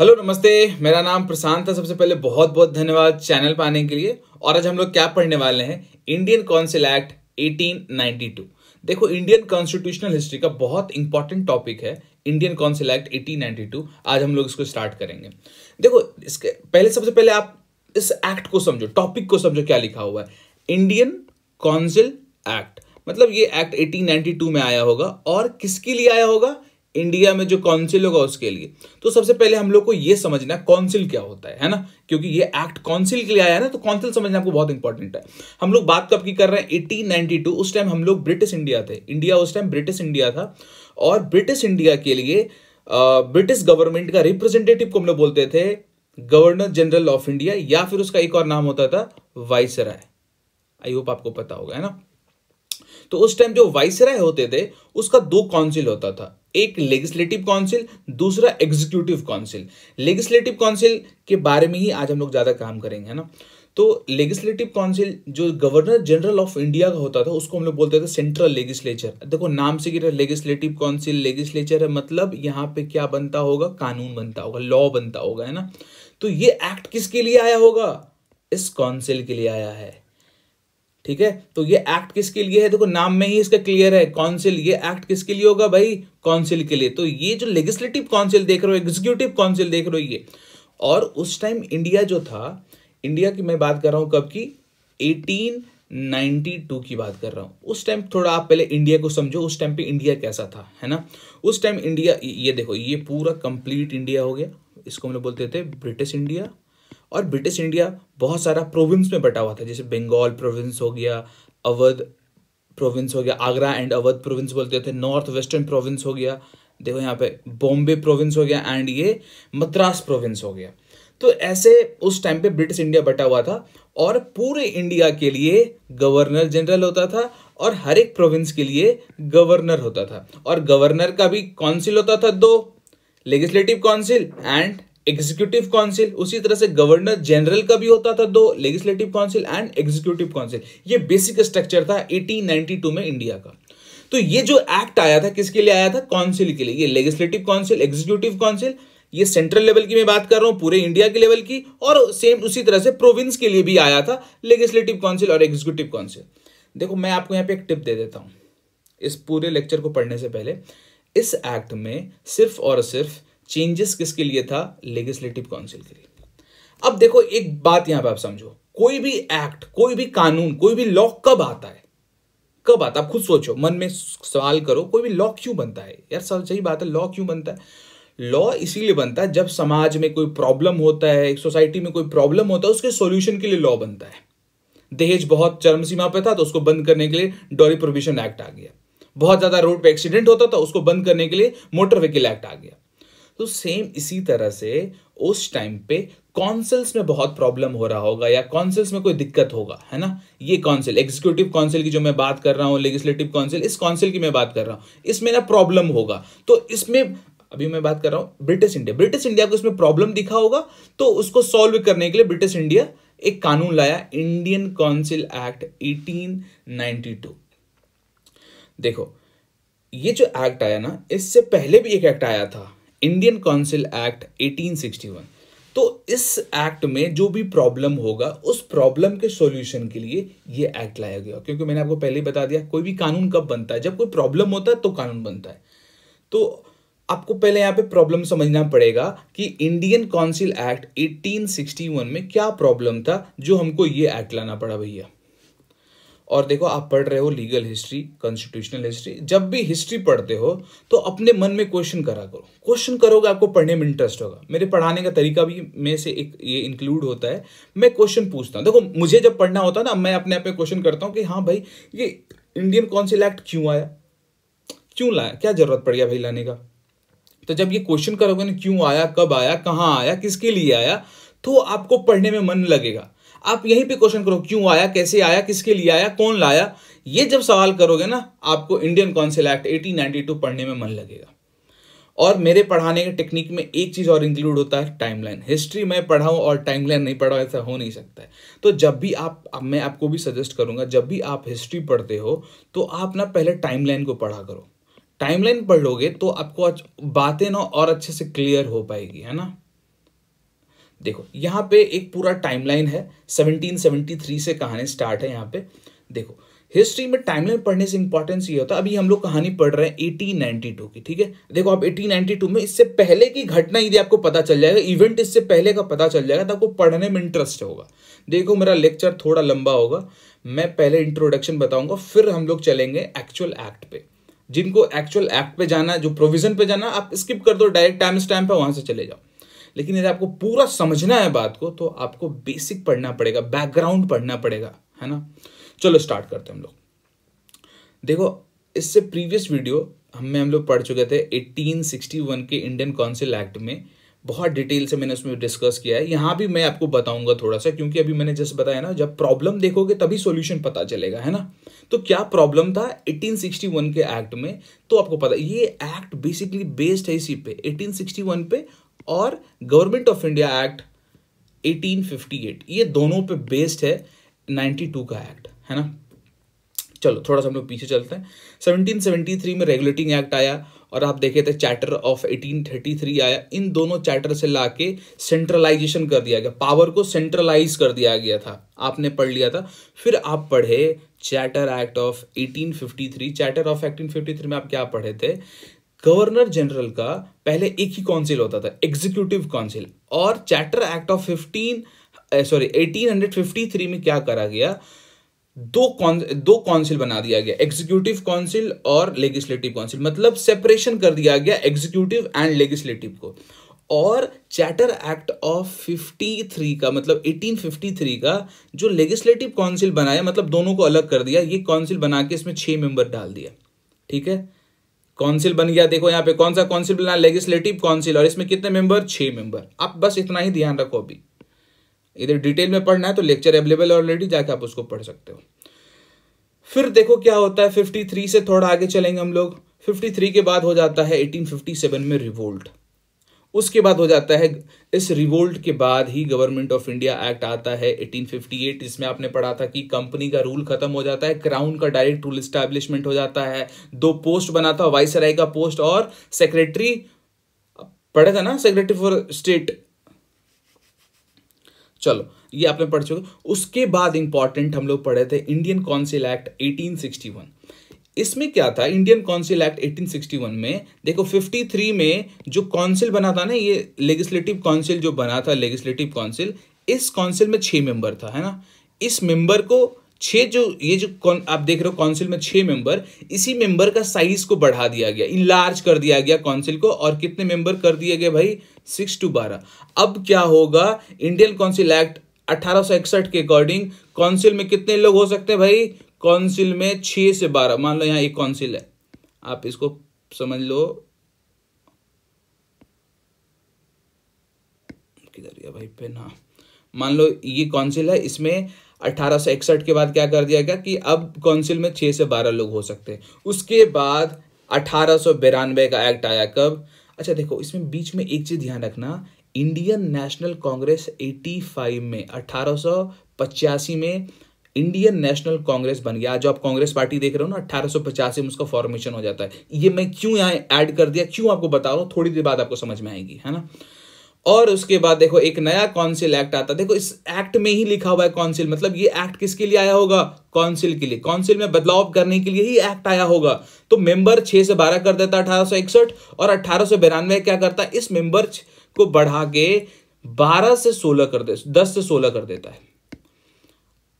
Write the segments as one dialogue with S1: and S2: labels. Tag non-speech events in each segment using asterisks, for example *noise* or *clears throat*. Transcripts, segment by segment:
S1: hello नमस्ते मेरा नाम प्रशांत है सबसे पहले बहुत बहुत धन्यवाद चैनल पर आने के लिए और आज हम लोग क्या पढ़ने वाले हैं इंडियन काउंसिल एक्ट 1892 देखो इंडियन कॉन्स्टिट्यूशनल हिस्ट्री का बहुत इंपॉर्टेंट टॉपिक है इंडियन काउंसिल एक्ट 1892 आज हम लोग इसको स्टार्ट करेंगे देखो इसके पहले सबसे पहले आप इस एक्ट को समझो टॉपिक को समझो क्या लिखा हुआ है इंडियन काउंसिल एक्ट मतलब ये एक्ट 1892 में आया होगा और किसके लिए आया होगा इंडिया में जो काउंसिल होगा उसके लिए तो सबसे पहले हम लोग को यह समझना काउंसिल क्या होता है है ना क्योंकि ये एक्ट काउंसिल के लिए आया है ना तो काउंसिल समझना आपको बहुत इंपॉर्टेंट है हम लोग बात कब की कर रहे हैं 1892 उस टाइम हम लोग ब्रिटिश इंडिया थे इंडिया उस टाइम ब्रिटिश इंडिया था और ब्रिटिश इंडिया के लिए ब्रिटिश गवर्नमेंट का रिप्रेजेंटेटिव को हम लोग बोलते थे गवर्नर जनरल ऑफ इंडिया या फिर उसका एक और नाम होता था वाइसराय आई होप आपको पता होगा है ना तो उस टाइम जो वाइसराय होते थे उसका दो काउंसिल होता था एक लेजिस्लेटिव काउंसिल दूसरा एग्जीक्यूटिव काउंसिल लेजिस्लेटिव काउंसिल के बारे में ही आज हम लोग ज़्यादा काम करेंगे है ना तो लेजिस्लेटिव काउंसिल जो गवर्नर जनरल ऑफ इंडिया का होता था उसको हम लोग बोलते थे सेंट्रल लेगिस्लेचर देखो नाम से गिरा लेजिस्लेटिव काउंसिल लेजिस्लेचर है मतलब यहाँ पे क्या बनता होगा कानून बनता होगा लॉ बनता होगा है ना तो ये एक्ट किसके लिए आया होगा इस काउंसिल के लिए आया है ठीक है तो ये एक्ट किसके लिए है देखो नाम में ही इसका क्लियर है काउंसिल ये एक्ट किसके लिए होगा भाई काउंसिल के लिए तो ये जो लेजिस्लेटिव काउंसिल देख रहे हो एग्जीक्यूटिव काउंसिल देख रहे हो ये और उस टाइम इंडिया जो था इंडिया की मैं बात कर रहा हूं कब की 1892 की बात कर रहा हूं उस टाइम थोड़ा आप पहले इंडिया को समझो उस टाइम पे इंडिया कैसा था है ना उस टाइम इंडिया ये देखो ये पूरा कंप्लीट इंडिया हो गया इसको हम लोग बोलते थे ब्रिटिश इंडिया और ब्रिटिश इंडिया बहुत सारा प्रोविंस में बटा हुआ था जैसे बंगाल प्रोविंस हो गया अवध प्रोविंस हो गया आगरा एंड अवध प्रोविंस बोलते थे नॉर्थ वेस्टर्न प्रोविंस हो गया देखो यहाँ पे बॉम्बे प्रोविंस हो गया एंड ये मद्रास प्रोविंस हो गया तो ऐसे उस टाइम पे ब्रिटिश इंडिया बटा हुआ था और पूरे इंडिया के लिए गवर्नर जनरल होता था और हर एक प्रोविंस के लिए गवर्नर होता था और गवर्नर का भी काउंसिल होता था दो legislative council and executive council उसी तरह से गवर्नर जनरल का भी होता था दो legislative council and executive council ये बेसिक स्ट्रक्चर था 1892 में इंडिया का तो ये जो एक्ट आया था किसके लिए आया था काउंसिल के लिए ये लेजिस्लेटिव काउंसिल एग्जीक्यूटिव काउंसिल ये सेंट्रल लेवल की मैं बात कर रहा हूं पूरे इंडिया के लेवल की और सेम उसी तरह से प्रोविंस के लिए भी आया था लेजिस्लेटिव काउंसिल और एग्जीक्यूटिव काउंसिल देखो मैं आपको यहां पे एक टिप दे देता हूं इस पूरे लेक्चर को पढ़ने से पहले इस एक्ट में सिर्फ और सिर्फ चेंजेस किसके लिए था लेगिस्लेटिव काउंसिल के लिए अब देखो एक बात यहां पर आप समझो कोई भी एक्ट कोई भी कानून कोई भी लॉ कब आता है कब आता आप खुद सोचो मन में सवाल करो कोई भी लॉ क्यों बनता है यार सब सही बात है लॉ क्यों बनता है लॉ इसीलिए बनता है जब समाज में कोई प्रॉब्लम होता है सोसाइटी में कोई प्रॉब्लम होता है उसके सॉल्यूशन के लिए लॉ बनता है दहेज बहुत चरम सीमा पर था तो उसको बंद करने के लिए डॉरी प्रोविजन एक्ट आ गया बहुत ज़्यादा रोड पे एक्सीडेंट होता था उसको बंद करने के लिए मोटर व्हीकल एक्ट आ गया तो सेम इसी तरह से उस टाइम पे कॉन्सिल्स में बहुत प्रॉब्लम हो रहा होगा या कॉन्सिल्स में कोई दिक्कत होगा है ना ये काउंसिल एग्जीक्यूटिव काउंसिल की जो मैं बात कर रहा हूँ लेजिस्लेटिव काउंसिल इस काउंसिल की मैं बात कर रहा हूँ इसमें ना प्रॉब्लम होगा तो इसमें अभी मैं बात कर रहा हूँ ब्रिटिश इंडिया ब्रिटिश इंडिया को इसमें प्रॉब्लम दिखा होगा तो उसको सॉल्व करने के लिए ब्रिटिश इंडिया एक कानून लाया इंडियन काउंसिल एक्ट 1892 देखो ये जो एक्ट आया ना इससे पहले भी एक एक्ट आया था इंडियन काउंसिल एक्ट 1861 तो इस एक्ट में जो भी प्रॉब्लम होगा उस प्रॉब्लम के सॉल्यूशन के लिए ये एक्ट लाया गया क्योंकि मैंने आपको पहले ही बता दिया कोई भी कानून कब बनता है जब कोई प्रॉब्लम होता है तो कानून बनता है तो आपको पहले यहाँ पे प्रॉब्लम समझना पड़ेगा कि इंडियन काउंसिल एक्ट 1861 में क्या प्रॉब्लम था जो हमको ये एक्ट लाना पड़ा भैया और देखो आप पढ़ रहे हो लीगल हिस्ट्री कॉन्स्टिट्यूशनल हिस्ट्री जब भी हिस्ट्री पढ़ते हो तो अपने मन में क्वेश्चन करा करो क्वेश्चन करोगे आपको पढ़ने में इंटरेस्ट होगा मेरे पढ़ाने का तरीका भी में से एक ये इंक्लूड होता है मैं क्वेश्चन पूछता हूँ देखो मुझे जब पढ़ना होता है ना मैं अपने आप में क्वेश्चन करता हूँ कि हाँ भाई ये इंडियन काउंसिल एक्ट क्यों आया क्यों लाया क्या जरूरत पड़ गया भाई लाने का तो जब ये क्वेश्चन करोगे ना क्यों आया कब आया कहाँ आया किसके लिए आया तो आपको पढ़ने में मन लगेगा आप यहीं पे क्वेश्चन करो क्यों आया कैसे आया किसके लिए आया कौन लाया ये जब सवाल करोगे ना आपको इंडियन काउंसिल एक्ट 1892 पढ़ने में मन लगेगा और मेरे पढ़ाने के टेक्निक में एक चीज़ और इंक्लूड होता है टाइमलाइन हिस्ट्री मैं पढ़ाऊं और टाइमलाइन नहीं पढ़ा ऐसा हो नहीं सकता है तो जब भी आप मैं आपको भी सजेस्ट करूंगा जब भी आप हिस्ट्री पढ़ते हो तो आप ना पहले टाइमलाइन को पढ़ा करो टाइमलाइन पढ़ लोगे तो आपको बातें ना और अच्छे से क्लियर हो पाएगी है ना देखो यहाँ पे एक पूरा टाइमलाइन है 1773 से कहानी स्टार्ट है यहाँ पे देखो हिस्ट्री में टाइमलाइन पढ़ने से इंपॉर्टेंस ये होता है अभी हम लोग कहानी पढ़ रहे हैं 1892 की ठीक है देखो आप 1892 में इससे पहले की घटना यदि आपको पता चल जाएगा इवेंट इससे पहले का पता चल जाएगा तो आपको पढ़ने में इंटरेस्ट होगा देखो मेरा लेक्चर थोड़ा लंबा होगा मैं पहले इंट्रोडक्शन बताऊंगा फिर हम लोग चलेंगे एक्चुअल एक्ट पे जिनको एक्चुअल एक्ट पे जाना जो प्रोविजन पे जाना आप स्किप कर दो डायरेक्ट टाइम स्टैम्प है वहां से चले जाओ लेकिन यदि आपको पूरा समझना है बात को तो आपको बेसिक पढ़ना पड़ेगा बैकग्राउंड पढ़ना पड़ेगा है ना चलो स्टार्ट करते हैं हम लोग देखो इससे प्रीवियस वीडियो हमें हम लोग पढ़ चुके थे 1861 के इंडियन काउंसिल एक्ट में बहुत डिटेल से मैंने उसमें डिस्कस किया है यहाँ भी मैं आपको बताऊंगा थोड़ा सा क्योंकि अभी मैंने जैसे बताया ना जब प्रॉब्लम देखोगे तभी सॉल्यूशन पता चलेगा है ना तो क्या प्रॉब्लम था 1861 के एक्ट में तो आपको पता ये एक्ट बेसिकली बेस्ड है इसी पे 1861 पे और गवर्नमेंट ऑफ इंडिया एक्ट 1858 ये दोनों पे बेस्ड है 92 का एक्ट है ना चलो थोड़ा सा हम लोग पीछे चलते हैं 1773 में रेगुलेटिंग एक्ट आया और आप देखे थे चैटर ऑफ 1833 आया इन दोनों चैटर से लाके सेंट्रलाइजेशन कर दिया गया पावर को सेंट्रलाइज कर दिया गया था आपने पढ़ लिया था फिर आप पढ़े charter act of 1853 charter of 1853 में आप क्या पढ़े थे गवर्नर जनरल का पहले एक ही काउंसिल होता था एग्जीक्यूटिव काउंसिल और charter act of fifteen sorry eighteen hundred fifty three में क्या करा गया दो कौन दो काउंसिल बना दिया गया एग्जीक्यूटिव काउंसिल और लेजिस्लेटिव काउंसिल मतलब सेपरेशन कर दिया गया एग्जीक्यूटिव एंड लेगिस्लेटिव को और चैटर एक्ट ऑफ 53 का मतलब 1853 का जो लेजिस्लेटिव काउंसिल बनाया मतलब दोनों को अलग कर दिया ये काउंसिल बना के इसमें छह मेंबर डाल दिया ठीक है काउंसिल बन गया देखो यहाँ पे कौन सा काउंसिल बना लेजिस्लेटिव काउंसिल और इसमें कितने मेंबर छह मेंबर आप बस इतना ही ध्यान रखो अभी इधर डिटेल में पढ़ना है तो लेक्चर अवेलेबल ऑलरेडी जाके आप उसको पढ़ सकते हो फिर देखो क्या होता है 53 से थोड़ा आगे चलेंगे हम लोग 53 के बाद हो जाता है 1857 में रिवोल्ट उसके बाद हो जाता है इस रिवोल्ट के बाद ही गवर्नमेंट ऑफ इंडिया एक्ट आता है 1858 इसमें आपने पढ़ा था कि कंपनी का रूल खत्म हो जाता है क्राउन का डायरेक्ट रूल स्टैब्लिशमेंट हो जाता है दो पोस्ट बना था राय का पोस्ट और सेक्रेटरी पढ़े था ना सेक्रेटरी फॉर स्टेट चलो ये आपने पढ़ चुके उसके बाद इंपॉर्टेंट हम लोग पढ़े थे इंडियन काउंसिल एक्ट एटीन इसमें क्या था इंडियन काउंसिल एक्ट 1861 में देखो 53 में जो काउंसिल बना था ना ये लेजिस्लेटिव काउंसिल जो बना था लेजिस्लेटिव काउंसिल इस काउंसिल में छह मेंबर था है ना इस मेंबर को छह जो ये जो आप देख रहे हो काउंसिल में छह मेंबर इसी मेंबर का साइज को बढ़ा दिया गया इनलार्ज कर दिया गया काउंसिल को और कितने मेंबर कर दिए गए भाई सिक्स टू बारह अब क्या होगा इंडियन काउंसिल एक्ट अठारह के अकॉर्डिंग काउंसिल में कितने लोग हो सकते हैं भाई काउंसिल में छः से बारह मान लो यहां एक काउंसिल है आप इसको समझ लो किधर गया भाई पेन हाँ मान लो ये काउंसिल है इसमें अठारह सौ इकसठ के बाद क्या कर दिया गया कि अब काउंसिल में छः से बारह लोग हो सकते हैं उसके बाद अठारह सौ बिरानवे का एक्ट आया कब अच्छा देखो इसमें बीच में एक चीज़ ध्यान रखना इंडियन नेशनल कांग्रेस 85 में अठारह में इंडियन नेशनल कांग्रेस बन गया जो आप कांग्रेस पार्टी देख रहे हो ना अट्ठारह में उसका फॉर्मेशन हो जाता है ये मैं क्यों यहाँ ऐड कर दिया क्यों आपको बता रहा हूँ थोड़ी देर बाद आपको समझ में आएगी है ना और उसके बाद देखो एक नया काउंसिल एक्ट आता देखो इस एक्ट में ही लिखा हुआ है काउंसिल मतलब ये एक्ट किसके लिए आया होगा काउंसिल के लिए काउंसिल में बदलाव करने के लिए ही एक्ट आया होगा तो मेंबर छह से बारह कर देता अठारह और अठारह क्या करता इस मेंबर को बढ़ा के बारह से सोलह कर दे दस से सोलह कर देता है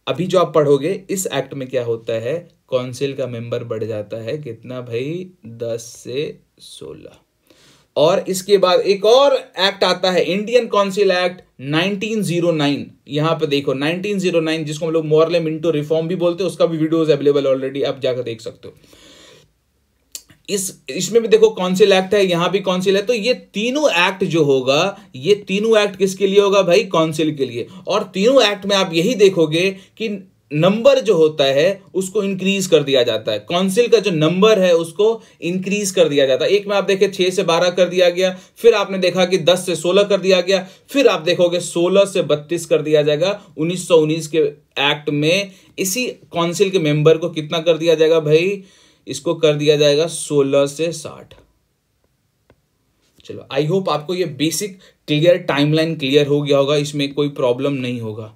S1: अभी जो आप पढ़ोगे इस एक्ट में क्या होता है काउंसिल का मेंबर बढ़ जाता है कितना भाई दस से सोलह और इसके बाद एक और एक्ट आता है इंडियन काउंसिल एक्ट 1909 यहां पर देखो 1909 जिसको हम लोग मोरले मिंटो रिफॉर्म भी बोलते हैं उसका भी वीडियोस अवेलेबल ऑलरेडी आप जाकर देख सकते हो इस इसमें भी देखो काउंसिल एक्ट है यहां भी काउंसिल है तो ये तीनों एक्ट जो होगा ये तीनों एक्ट किसके लिए होगा भाई काउंसिल के लिए और तीनों एक्ट में आप यही देखोगे कि नंबर जो होता है उसको इंक्रीज कर दिया जाता है काउंसिल का जो नंबर है उसको इंक्रीज कर दिया जाता है एक में आप देखे छह से बारह कर दिया गया फिर आपने देखा कि दस से सोलह कर दिया गया फिर आप देखोगे सोलह से बत्तीस कर दिया जाएगा उन्नीस के एक्ट में इसी काउंसिल के मेंबर को कितना कर दिया जाएगा भाई इसको कर दिया जाएगा सोलह से साठ चलो आई होप आपको ये बेसिक क्लियर टाइमलाइन क्लियर हो गया होगा इसमें कोई प्रॉब्लम नहीं होगा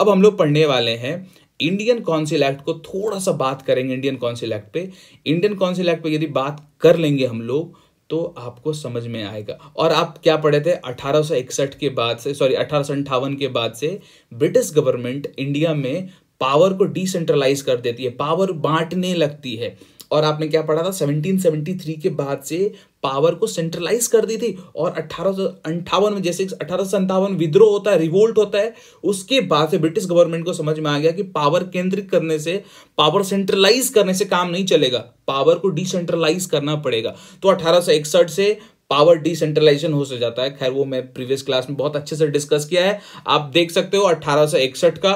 S1: अब हम लोग पढ़ने वाले हैं इंडियन काउंसिल एक्ट को थोड़ा सा बात करेंगे इंडियन काउंसिल एक्ट पे इंडियन काउंसिल एक्ट पे यदि बात कर लेंगे हम लोग तो आपको समझ में आएगा और आप क्या पढ़े थे अठारह के बाद से सॉरी अठारह के बाद से ब्रिटिश गवर्नमेंट इंडिया में पावर को डिसेंट्रलाइज कर देती है पावर बांटने लगती है और आपने क्या पढ़ा था 1773 के बाद से पावर को सेंट्रलाइज कर दी थी और अठारह में जैसे अठारह विद्रोह होता है रिवोल्ट होता है उसके बाद से ब्रिटिश गवर्नमेंट को समझ में आ गया कि पावर केंद्रित करने से पावर सेंट्रलाइज करने से काम नहीं चलेगा पावर को डिसेंट्रलाइज करना पड़ेगा तो अठारह से पावर डिसेंट्रलाइजेशन हो से जाता है खैर वो मैं प्रीवियस क्लास में बहुत अच्छे से डिस्कस किया है आप देख सकते हो अठारह का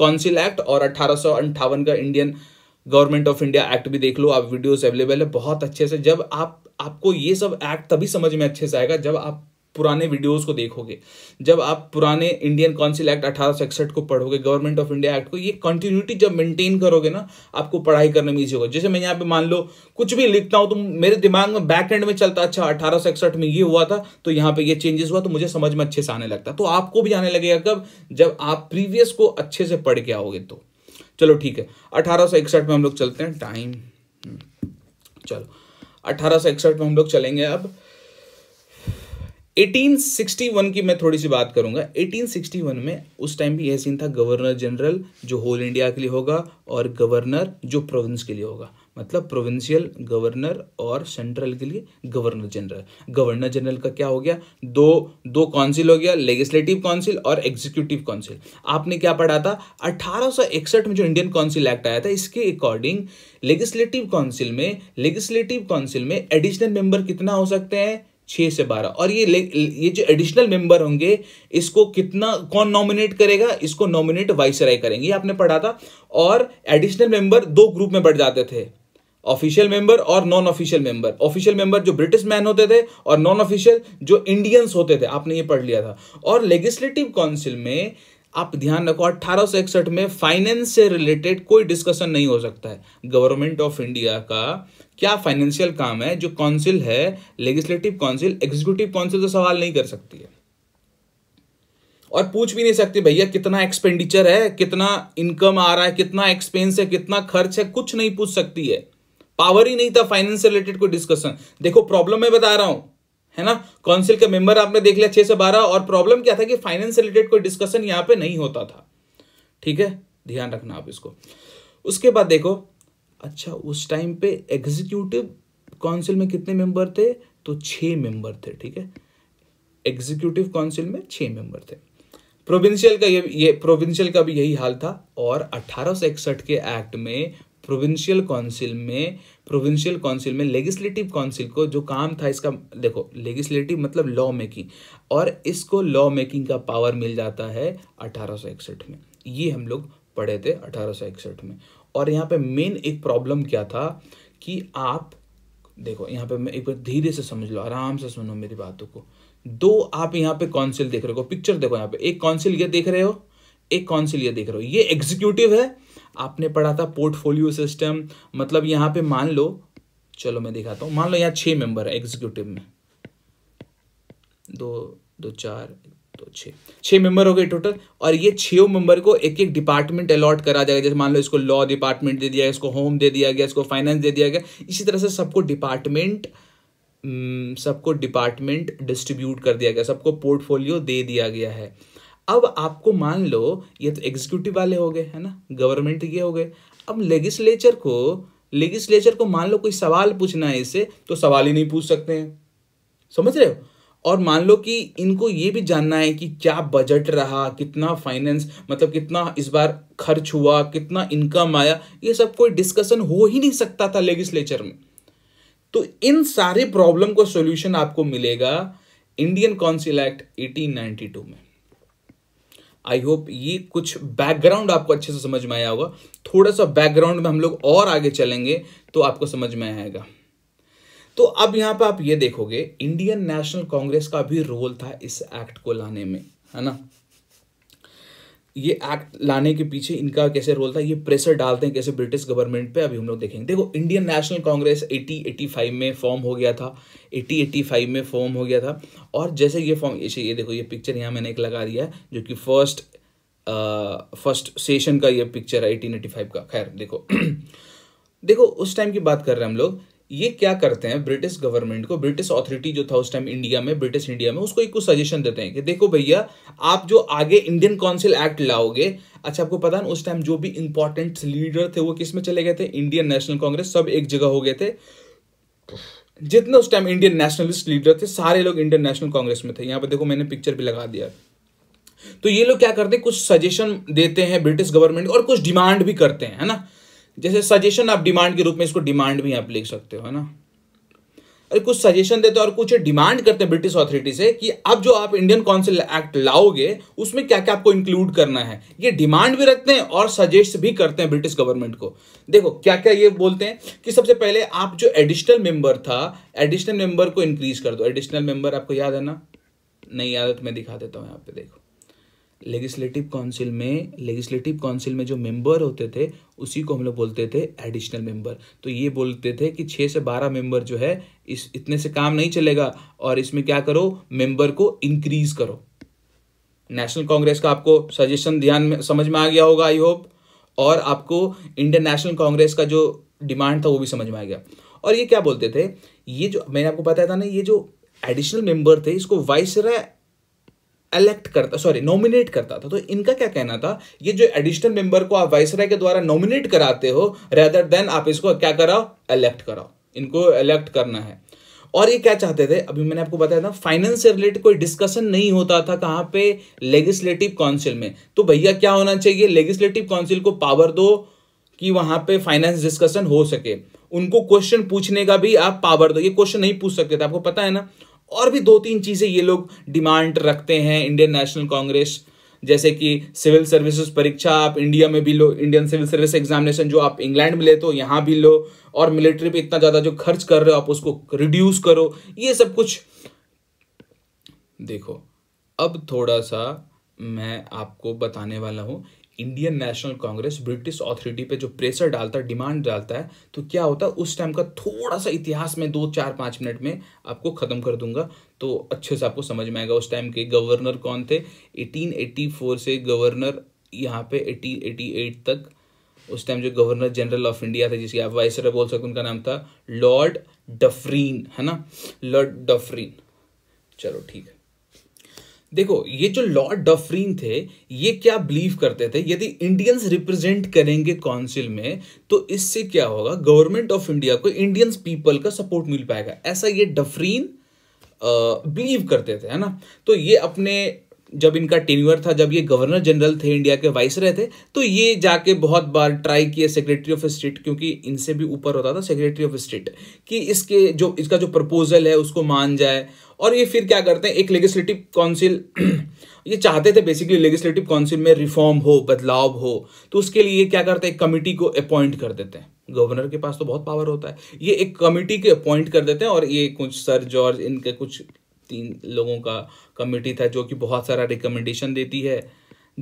S1: काउंसिल एक्ट और अठारह का Indian government of India act भी देख लो आप वीडियोस अवेलेबल है बहुत अच्छे से जब आप आपको ये सब एक्ट तभी समझ में अच्छे से आएगा जब आप पुराने वीडियोस को देखोगे जब आप पुराने इंडियन काउंसिल एक्ट अठारह को पढ़ोगे गवर्नमेंट ऑफ इंडिया एक्ट को ये कंटिन्यूटी जब मेंटेन करोगे ना आपको पढ़ाई करने में ईजी होगा जैसे मैं यहाँ पे मान लो कुछ भी लिखता हूँ तो मेरे दिमाग में बैक एंड में चलता अच्छा अठारह में ये हुआ था तो यहाँ पे ये चेंजेस हुआ तो मुझे समझ में अच्छे से आने लगता तो आपको भी आने लगेगा कब जब आप प्रीवियस को अच्छे से पढ़ के आओगे तो चलो ठीक है अठारह में हम लोग चलते हैं टाइम चलो अठारह में हम लोग चलेंगे अब 1861 की मैं थोड़ी सी बात करूंगा 1861 में उस टाइम भी यह सीन था गवर्नर जनरल जो होल इंडिया के लिए होगा और गवर्नर जो प्रोविंस के लिए होगा मतलब प्रोविंशियल गवर्नर और सेंट्रल के लिए गवर्नर जनरल गवर्नर जनरल का क्या हो गया दो दो काउंसिल हो गया लेजिस्लेटिव काउंसिल और एग्जीक्यूटिव काउंसिल आपने क्या पढ़ा था 1861 में जो इंडियन काउंसिल एक्ट आया था इसके अकॉर्डिंग लेजिस्लेटिव काउंसिल में लेजिस्लेटिव काउंसिल में एडिशनल मेंबर कितना हो सकते हैं छः से बारह और ये ये जो एडिशनल मेंबर होंगे इसको कितना कौन नॉमिनेट करेगा इसको नॉमिनेट वाइसराय करेंगे ये आपने पढ़ा था और एडिशनल मेंबर दो ग्रुप में बढ़ जाते थे ऑफिशियल मेंबर और non official member official member जो ब्रिटिश मैन होते थे और नॉन ऑफिशियल जो इंडियंस होते थे आपने ये पढ़ लिया था और लेजिस्लेटिव काउंसिल में आप ध्यान रखो अट्ठारह में फाइनेंस से रिलेटेड कोई डिस्कशन नहीं हो सकता है गवर्नमेंट ऑफ इंडिया का क्या फाइनेंशियल काम है जो काउंसिल है लेजिस्लेटिव काउंसिल एग्जीक्यूटिव काउंसिल तो सवाल नहीं कर सकती है और पूछ भी नहीं सकती भैया कितना एक्सपेंडिचर है कितना इनकम आ रहा है कितना एक्सपेंस है कितना खर्च है कुछ नहीं पूछ सकती है पावर ही नहीं था फाइनेंस से रिलेटेड कोई डिस्कशन देखो प्रॉब्लम मैं बता रहा हूं है ना काउंसिल का मेंबर आपने देख लिया छह से बारह और प्रॉब्लम क्या था कि फाइनेंस रिलेटेड कोई डिस्कशन यहां पे नहीं होता था ठीक है ध्यान रखना आप इसको उसके बाद देखो अच्छा उस टाइम पे एग्जीक्यूटिव काउंसिल में कितने मेंबर थे तो छह मेंबर थे ठीक है एग्जीक्यूटिव काउंसिल में छह मेंबर थे प्रोविंशियल का ये ये प्रोविंशियल का भी यही हाल था और अठारह के एक्ट में प्रोविंशियल काउंसिल में प्रोविंशियल काउंसिल में लेजिस्लेटिव काउंसिल को जो काम था इसका देखो लेजिस्लेटिव मतलब लॉ मेकिंग और इसको लॉ मेकिंग का पावर मिल जाता है अठारह में ये हम लोग पढ़े थे अठारह में और यहाँ पे मेन एक प्रॉब्लम क्या था कि आप देखो यहाँ पे मैं एक बार धीरे से समझ लो आराम से सुनो मेरी बातों को दो आप यहाँ पे काउंसिल देख रहे हो पिक्चर देखो यहाँ पे एक काउंसिल ये देख रहे हो एक काउंसिल ये देख रहे हो ये एग्जीक्यूटिव है आपने पढ़ा था पोर्टफोलियो सिस्टम मतलब यहां पे मान लो चलो मैं दिखाता हूं मान लो यहां छह मेंबर है एग्जीक्यूटिव में दो दो चार दो छः छः मेंबर हो गए टोटल और ये छो मेंबर को एक एक डिपार्टमेंट अलॉट करा जाएगा जैसे मान लो इसको लॉ डिपार्टमेंट दे दिया इसको होम दे दिया गया इसको फाइनेंस दे दिया गया इसी तरह से सबको डिपार्टमेंट हम्म, सबको डिपार्टमेंट डिस्ट्रीब्यूट कर दिया गया सबको पोर्टफोलियो दे दिया गया है अब आपको मान लो ये तो एग्जीक्यूटिव वाले हो गए है ना गवर्नमेंट ये हो गए अब लेगिस्लेचर को लेगिस्लेचर को मान लो कोई सवाल पूछना है इसे तो सवाल ही नहीं पूछ सकते हैं समझ रहे हो और मान लो कि इनको ये भी जानना है कि क्या बजट रहा कितना फाइनेंस मतलब कितना इस बार खर्च हुआ कितना इनकम आया ये सब कोई डिस्कशन हो ही नहीं सकता था लेगिस्लेचर में तो इन सारे प्रॉब्लम को सॉल्यूशन आपको मिलेगा इंडियन काउंसिल एक्ट 1892 में आई होप ये कुछ बैकग्राउंड आपको अच्छे से समझ में आया होगा थोड़ा सा बैकग्राउंड में हम लोग और आगे चलेंगे तो आपको समझ में आएगा तो अब यहां पर आप ये देखोगे इंडियन नेशनल कांग्रेस का भी रोल था इस एक्ट को लाने में है ना ये एक्ट लाने के पीछे इनका कैसे रोल था ये प्रेशर डालते हैं कैसे ब्रिटिश गवर्नमेंट पे अभी हम लोग देखेंगे देखो इंडियन नेशनल कांग्रेस 80 85 में फॉर्म हो गया था 80 85 में फॉर्म हो गया था और जैसे ये फॉर्म ऐसे ये देखो ये पिक्चर यहाँ मैंने एक लगा दिया है जो कि फर्स्ट फर्स्ट सेशन का ये पिक्चर है एटीन एटी फाइव का खैर देखो *clears throat* देखो उस टाइम की बात कर रहे हैं हम लोग ये क्या करते हैं ब्रिटिश गवर्नमेंट को ब्रिटिश अथॉरिटी जो था उस टाइम इंडिया में ब्रिटिश इंडिया में उसको एक कुछ सजेशन देते हैं कि देखो भैया आप जो आगे इंडियन काउंसिल एक्ट लाओगे अच्छा आपको पता ना उस टाइम जो भी इंपॉर्टेंट लीडर थे वो किस में चले गए थे इंडियन नेशनल कांग्रेस सब एक जगह हो गए थे जितने उस टाइम इंडियन नेशनलिस्ट लीडर थे सारे लोग इंडियन नेशनल कांग्रेस में थे यहाँ पर देखो मैंने पिक्चर भी लगा दिया तो ये लोग क्या करते हैं कुछ सजेशन देते हैं ब्रिटिश गवर्नमेंट और कुछ डिमांड भी करते हैं है ना जैसे सजेशन आप डिमांड के रूप में इसको डिमांड भी आप लिख सकते हो है ना अरे कुछ सजेशन देते हैं और कुछ डिमांड करते हैं ब्रिटिश अथॉरिटी से कि अब जो आप इंडियन काउंसिल एक्ट लाओगे उसमें क्या क्या आपको इंक्लूड करना है ये डिमांड भी रखते हैं और सजेस्ट भी करते हैं ब्रिटिश गवर्नमेंट को देखो क्या क्या ये बोलते हैं कि सबसे पहले आप जो एडिशनल मेंबर था एडिशनल मेंबर को इंक्रीज कर दो एडिशनल मेंबर आपको याद है ना नहीं याद है तो मैं दिखा देता हूँ यहाँ पे देखो लेजिस्लेटिव काउंसिल में लेजिस्लेटिव काउंसिल में जो मेंबर होते थे उसी को हम लोग बोलते थे एडिशनल मेंबर तो ये बोलते थे कि छः से बारह मेंबर जो है इस इतने से काम नहीं चलेगा और इसमें क्या करो मेंबर को इंक्रीज करो नेशनल कांग्रेस का आपको सजेशन ध्यान में समझ में आ गया होगा आई होप और आपको इंडियन नेशनल कांग्रेस का जो डिमांड था वो भी समझ में आ गया और ये क्या बोलते थे ये जो मैंने आपको बताया था ना ये जो एडिशनल मेंबर थे इसको वाइस इलेक्ट करता सॉरी नॉमिनेट करता था तो इनका क्या कहना था ये जो एडिशनल मेंबर को आप वाइसराय के द्वारा नॉमिनेट कराते हो रेदर देन आप इसको क्या कराओ इलेक्ट कराओ इनको इलेक्ट करना है और ये क्या चाहते थे अभी मैंने आपको बताया था फाइनेंस से रिलेटेड कोई डिस्कशन नहीं होता था कहाँ पे लेजिस्लेटिव काउंसिल में तो भैया क्या होना चाहिए लेजिस्लेटिव काउंसिल को पावर दो कि वहां पे फाइनेंस डिस्कशन हो सके उनको क्वेश्चन पूछने का भी आप पावर दो ये क्वेश्चन नहीं पूछ सकते थे आपको पता है ना और भी दो तीन चीज़ें ये लोग डिमांड रखते हैं इंडियन नेशनल कांग्रेस जैसे कि सिविल सर्विसेज परीक्षा आप इंडिया में भी लो इंडियन सिविल सर्विस एग्जामिनेशन जो आप इंग्लैंड में ले तो यहाँ भी लो और मिलिट्री पे इतना ज़्यादा जो खर्च कर रहे हो आप उसको रिड्यूस करो ये सब कुछ देखो अब थोड़ा सा मैं आपको बताने वाला हूं Indian National Congress British authority पे जो प्रेशर डालता है डिमांड डालता है तो क्या होता है उस टाइम का थोड़ा सा इतिहास में दो चार पाँच मिनट में आपको ख़त्म कर दूंगा तो अच्छे से आपको समझ में आएगा उस टाइम के गवर्नर कौन थे 1884 से गवर्नर यहाँ पे 1888 तक उस टाइम जो गवर्नर जनरल ऑफ इंडिया थे जिसकी आप वाइस बोल सकते उनका नाम था लॉर्ड डफरीन है ना लॉर्ड डफरीन चलो ठीक है देखो ये जो लॉर्ड डफरीन थे ये क्या बिलीव करते थे यदि इंडियंस रिप्रेजेंट करेंगे काउंसिल में तो इससे क्या होगा गवर्नमेंट ऑफ इंडिया को इंडियंस पीपल का सपोर्ट मिल पाएगा ऐसा ये डफरीन बिलीव करते थे है ना तो ये अपने जब इनका टेन्यूअर था जब ये गवर्नर जनरल थे इंडिया के वाइस रहे थे तो ये जाके बहुत बार ट्राई किए सेक्रेटरी ऑफ स्टेट क्योंकि इनसे भी ऊपर होता था सेक्रेटरी ऑफ स्टेट कि इसके जो इसका जो प्रपोजल है उसको मान जाए और ये फिर क्या करते हैं एक लेजिस्टिव काउंसिल ये चाहते थे बेसिकली लेजिस्टिव काउंसिल में रिफॉर्म हो बदलाव हो तो उसके लिए क्या करते हैं कमिटी को अपॉइंट कर देते हैं गवर्नर के पास तो बहुत पावर होता है ये एक कमिटी के अपॉइंट कर देते हैं और ये कुछ सर जॉर्ज इनके कुछ तीन लोगों का कमेटी था जो कि बहुत सारा रिकमेंडेशन देती है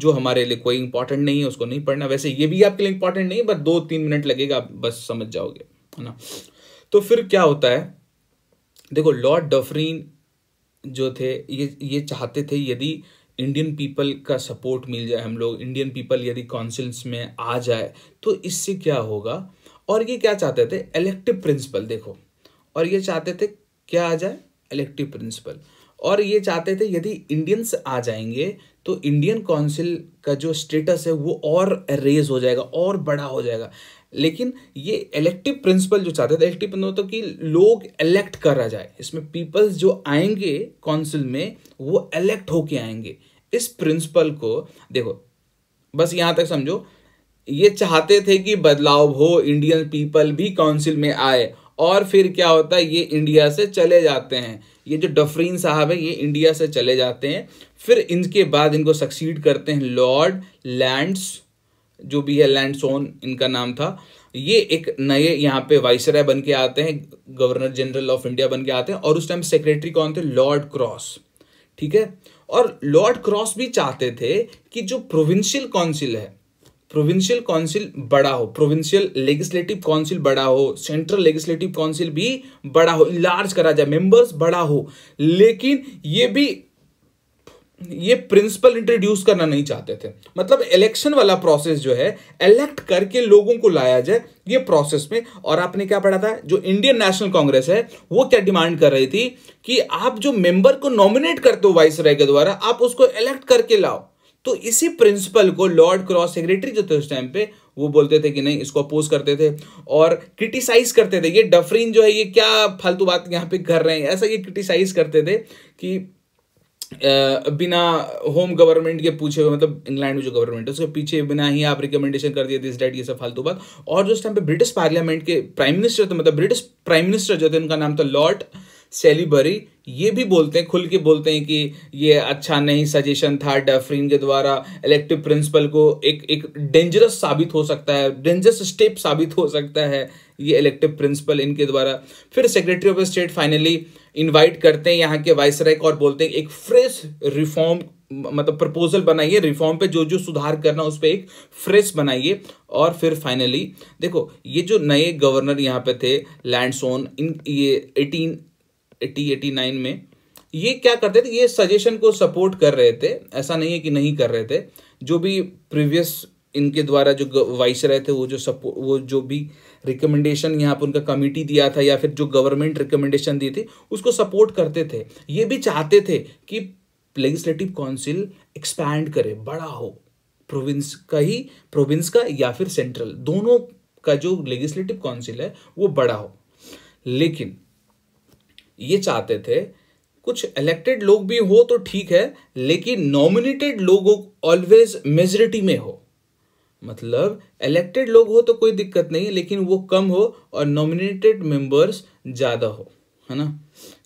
S1: जो हमारे लिए कोई इंपॉर्टेंट नहीं है उसको नहीं पढ़ना वैसे ये भी आपके लिए इंपॉर्टेंट नहीं है बस दो तीन मिनट लगेगा आप बस समझ जाओगे है ना तो फिर क्या होता है देखो लॉर्ड डफरीन जो थे ये ये चाहते थे यदि इंडियन पीपल का सपोर्ट मिल जाए हम लोग इंडियन पीपल यदि काउंसिल्स में आ जाए तो इससे क्या होगा और ये क्या चाहते थे इलेक्टिव प्रिंसिपल देखो और ये चाहते थे क्या आ जाए इलेक्टिव प्रिंसिपल और ये चाहते थे यदि इंडियंस आ जाएंगे तो इंडियन काउंसिल का जो स्टेटस है वो और रेज हो जाएगा और बड़ा हो जाएगा लेकिन ये इलेक्टिव प्रिंसिपल जो चाहते थे इलेक्टिव प्रिंसिपल तो कि लोग इलेक्ट करा जाए इसमें पीपल्स जो आएंगे काउंसिल में वो इलेक्ट होके आएंगे इस प्रिंसिपल को देखो बस यहाँ तक समझो ये चाहते थे कि बदलाव हो इंडियन पीपल भी काउंसिल में आए और फिर क्या होता है ये इंडिया से चले जाते हैं ये जो डफरीन साहब है ये इंडिया से चले जाते हैं फिर इनके बाद इनको सक्सीड करते हैं लॉर्ड लैंड्स जो भी है लैंडसोन इनका नाम था ये एक नए यहाँ पे वाइसराय बन के आते हैं गवर्नर जनरल ऑफ इंडिया बन के आते हैं और उस टाइम सेक्रेटरी कौन थे लॉर्ड क्रॉस ठीक है और लॉर्ड क्रॉस भी चाहते थे कि जो प्रोविंशियल काउंसिल है प्रोविंशियल काउंसिल बड़ा हो प्रोविंशियल लेजिस्लेटिव काउंसिल बड़ा हो सेंट्रल लेगिस्लेटिव काउंसिल भी बड़ा हो लार्ज करा जाए मेंबर्स बड़ा हो लेकिन ये भी ये प्रिंसिपल इंट्रोड्यूस करना नहीं चाहते थे मतलब इलेक्शन वाला प्रोसेस जो है इलेक्ट करके लोगों को लाया जाए ये प्रोसेस में और आपने क्या पढ़ा था जो इंडियन नेशनल कांग्रेस है वो क्या डिमांड कर रही थी कि आप जो मेंबर को नॉमिनेट करते हो वाइस राय के द्वारा आप उसको इलेक्ट करके लाओ तो इसी प्रिंसिपल को लॉर्ड क्रॉस सेक्रेटरी जो थे उस टाइम पे वो बोलते थे कि नहीं इसको अपोज करते थे और क्रिटिसाइज करते थे ये डफरीन जो है ये क्या फालतू बात यहाँ पे कर रहे हैं ऐसा ये क्रिटिसाइज करते थे कि बिना होम गवर्नमेंट के पूछे हुए मतलब इंग्लैंड में जो गवर्नमेंट है उसके पीछे बिना ही आप रिकमेंडेशन कर दिए दिस डेट ये सब फालतू बात और जो उस टाइम पे ब्रिटिश पार्लियामेंट के प्राइम मिनिस्टर थे मतलब ब्रिटिश प्राइम मिनिस्टर जो थे उनका नाम था लॉर्ड सेलिबरी ये भी बोलते हैं खुल के बोलते हैं कि ये अच्छा नहीं सजेशन था डेफरिन के द्वारा इलेक्टिव प्रिंसिपल को एक एक डेंजरस साबित हो सकता है डेंजरस स्टेप साबित हो सकता है ये इलेक्टिव प्रिंसिपल इनके द्वारा फिर secretary of state finally invite करते हैं यहाँ के वाइस को और बोलते हैं एक फ्रेश रिफॉर्म मतलब प्रपोजल बनाइए रिफॉर्म पे जो जो सुधार करना उस पर एक फ्रेश बनाइए और फिर फाइनली देखो ये जो नए गवर्नर यहाँ पे थे लैंडसोन इन ये एटीन एटी एटी नाइन में ये क्या करते थे ये सजेशन को सपोर्ट कर रहे थे ऐसा नहीं है कि नहीं कर रहे थे जो भी प्रीवियस इनके द्वारा जो वाइस रहे थे वो जो सपोर्ट वो जो भी रिकमेंडेशन यहाँ पर उनका कमेटी दिया था या फिर जो गवर्नमेंट रिकमेंडेशन दी थी उसको सपोर्ट करते थे ये भी चाहते थे कि लेजिस्लेटिव काउंसिल एक्सपैंड करे बड़ा हो प्रोविंस का ही प्रोविंस का या फिर सेंट्रल दोनों का जो लेजिस्लेटिव काउंसिल है वो बड़ा हो लेकिन ये चाहते थे कुछ इलेक्टेड लोग भी हो तो ठीक है लेकिन नॉमिनेटेड लोगों ऑलवेज मेजोरिटी में हो मतलब इलेक्टेड लोग हो तो कोई दिक्कत नहीं लेकिन वो कम हो और नॉमिनेटेड मेंबर्स ज़्यादा हो है ना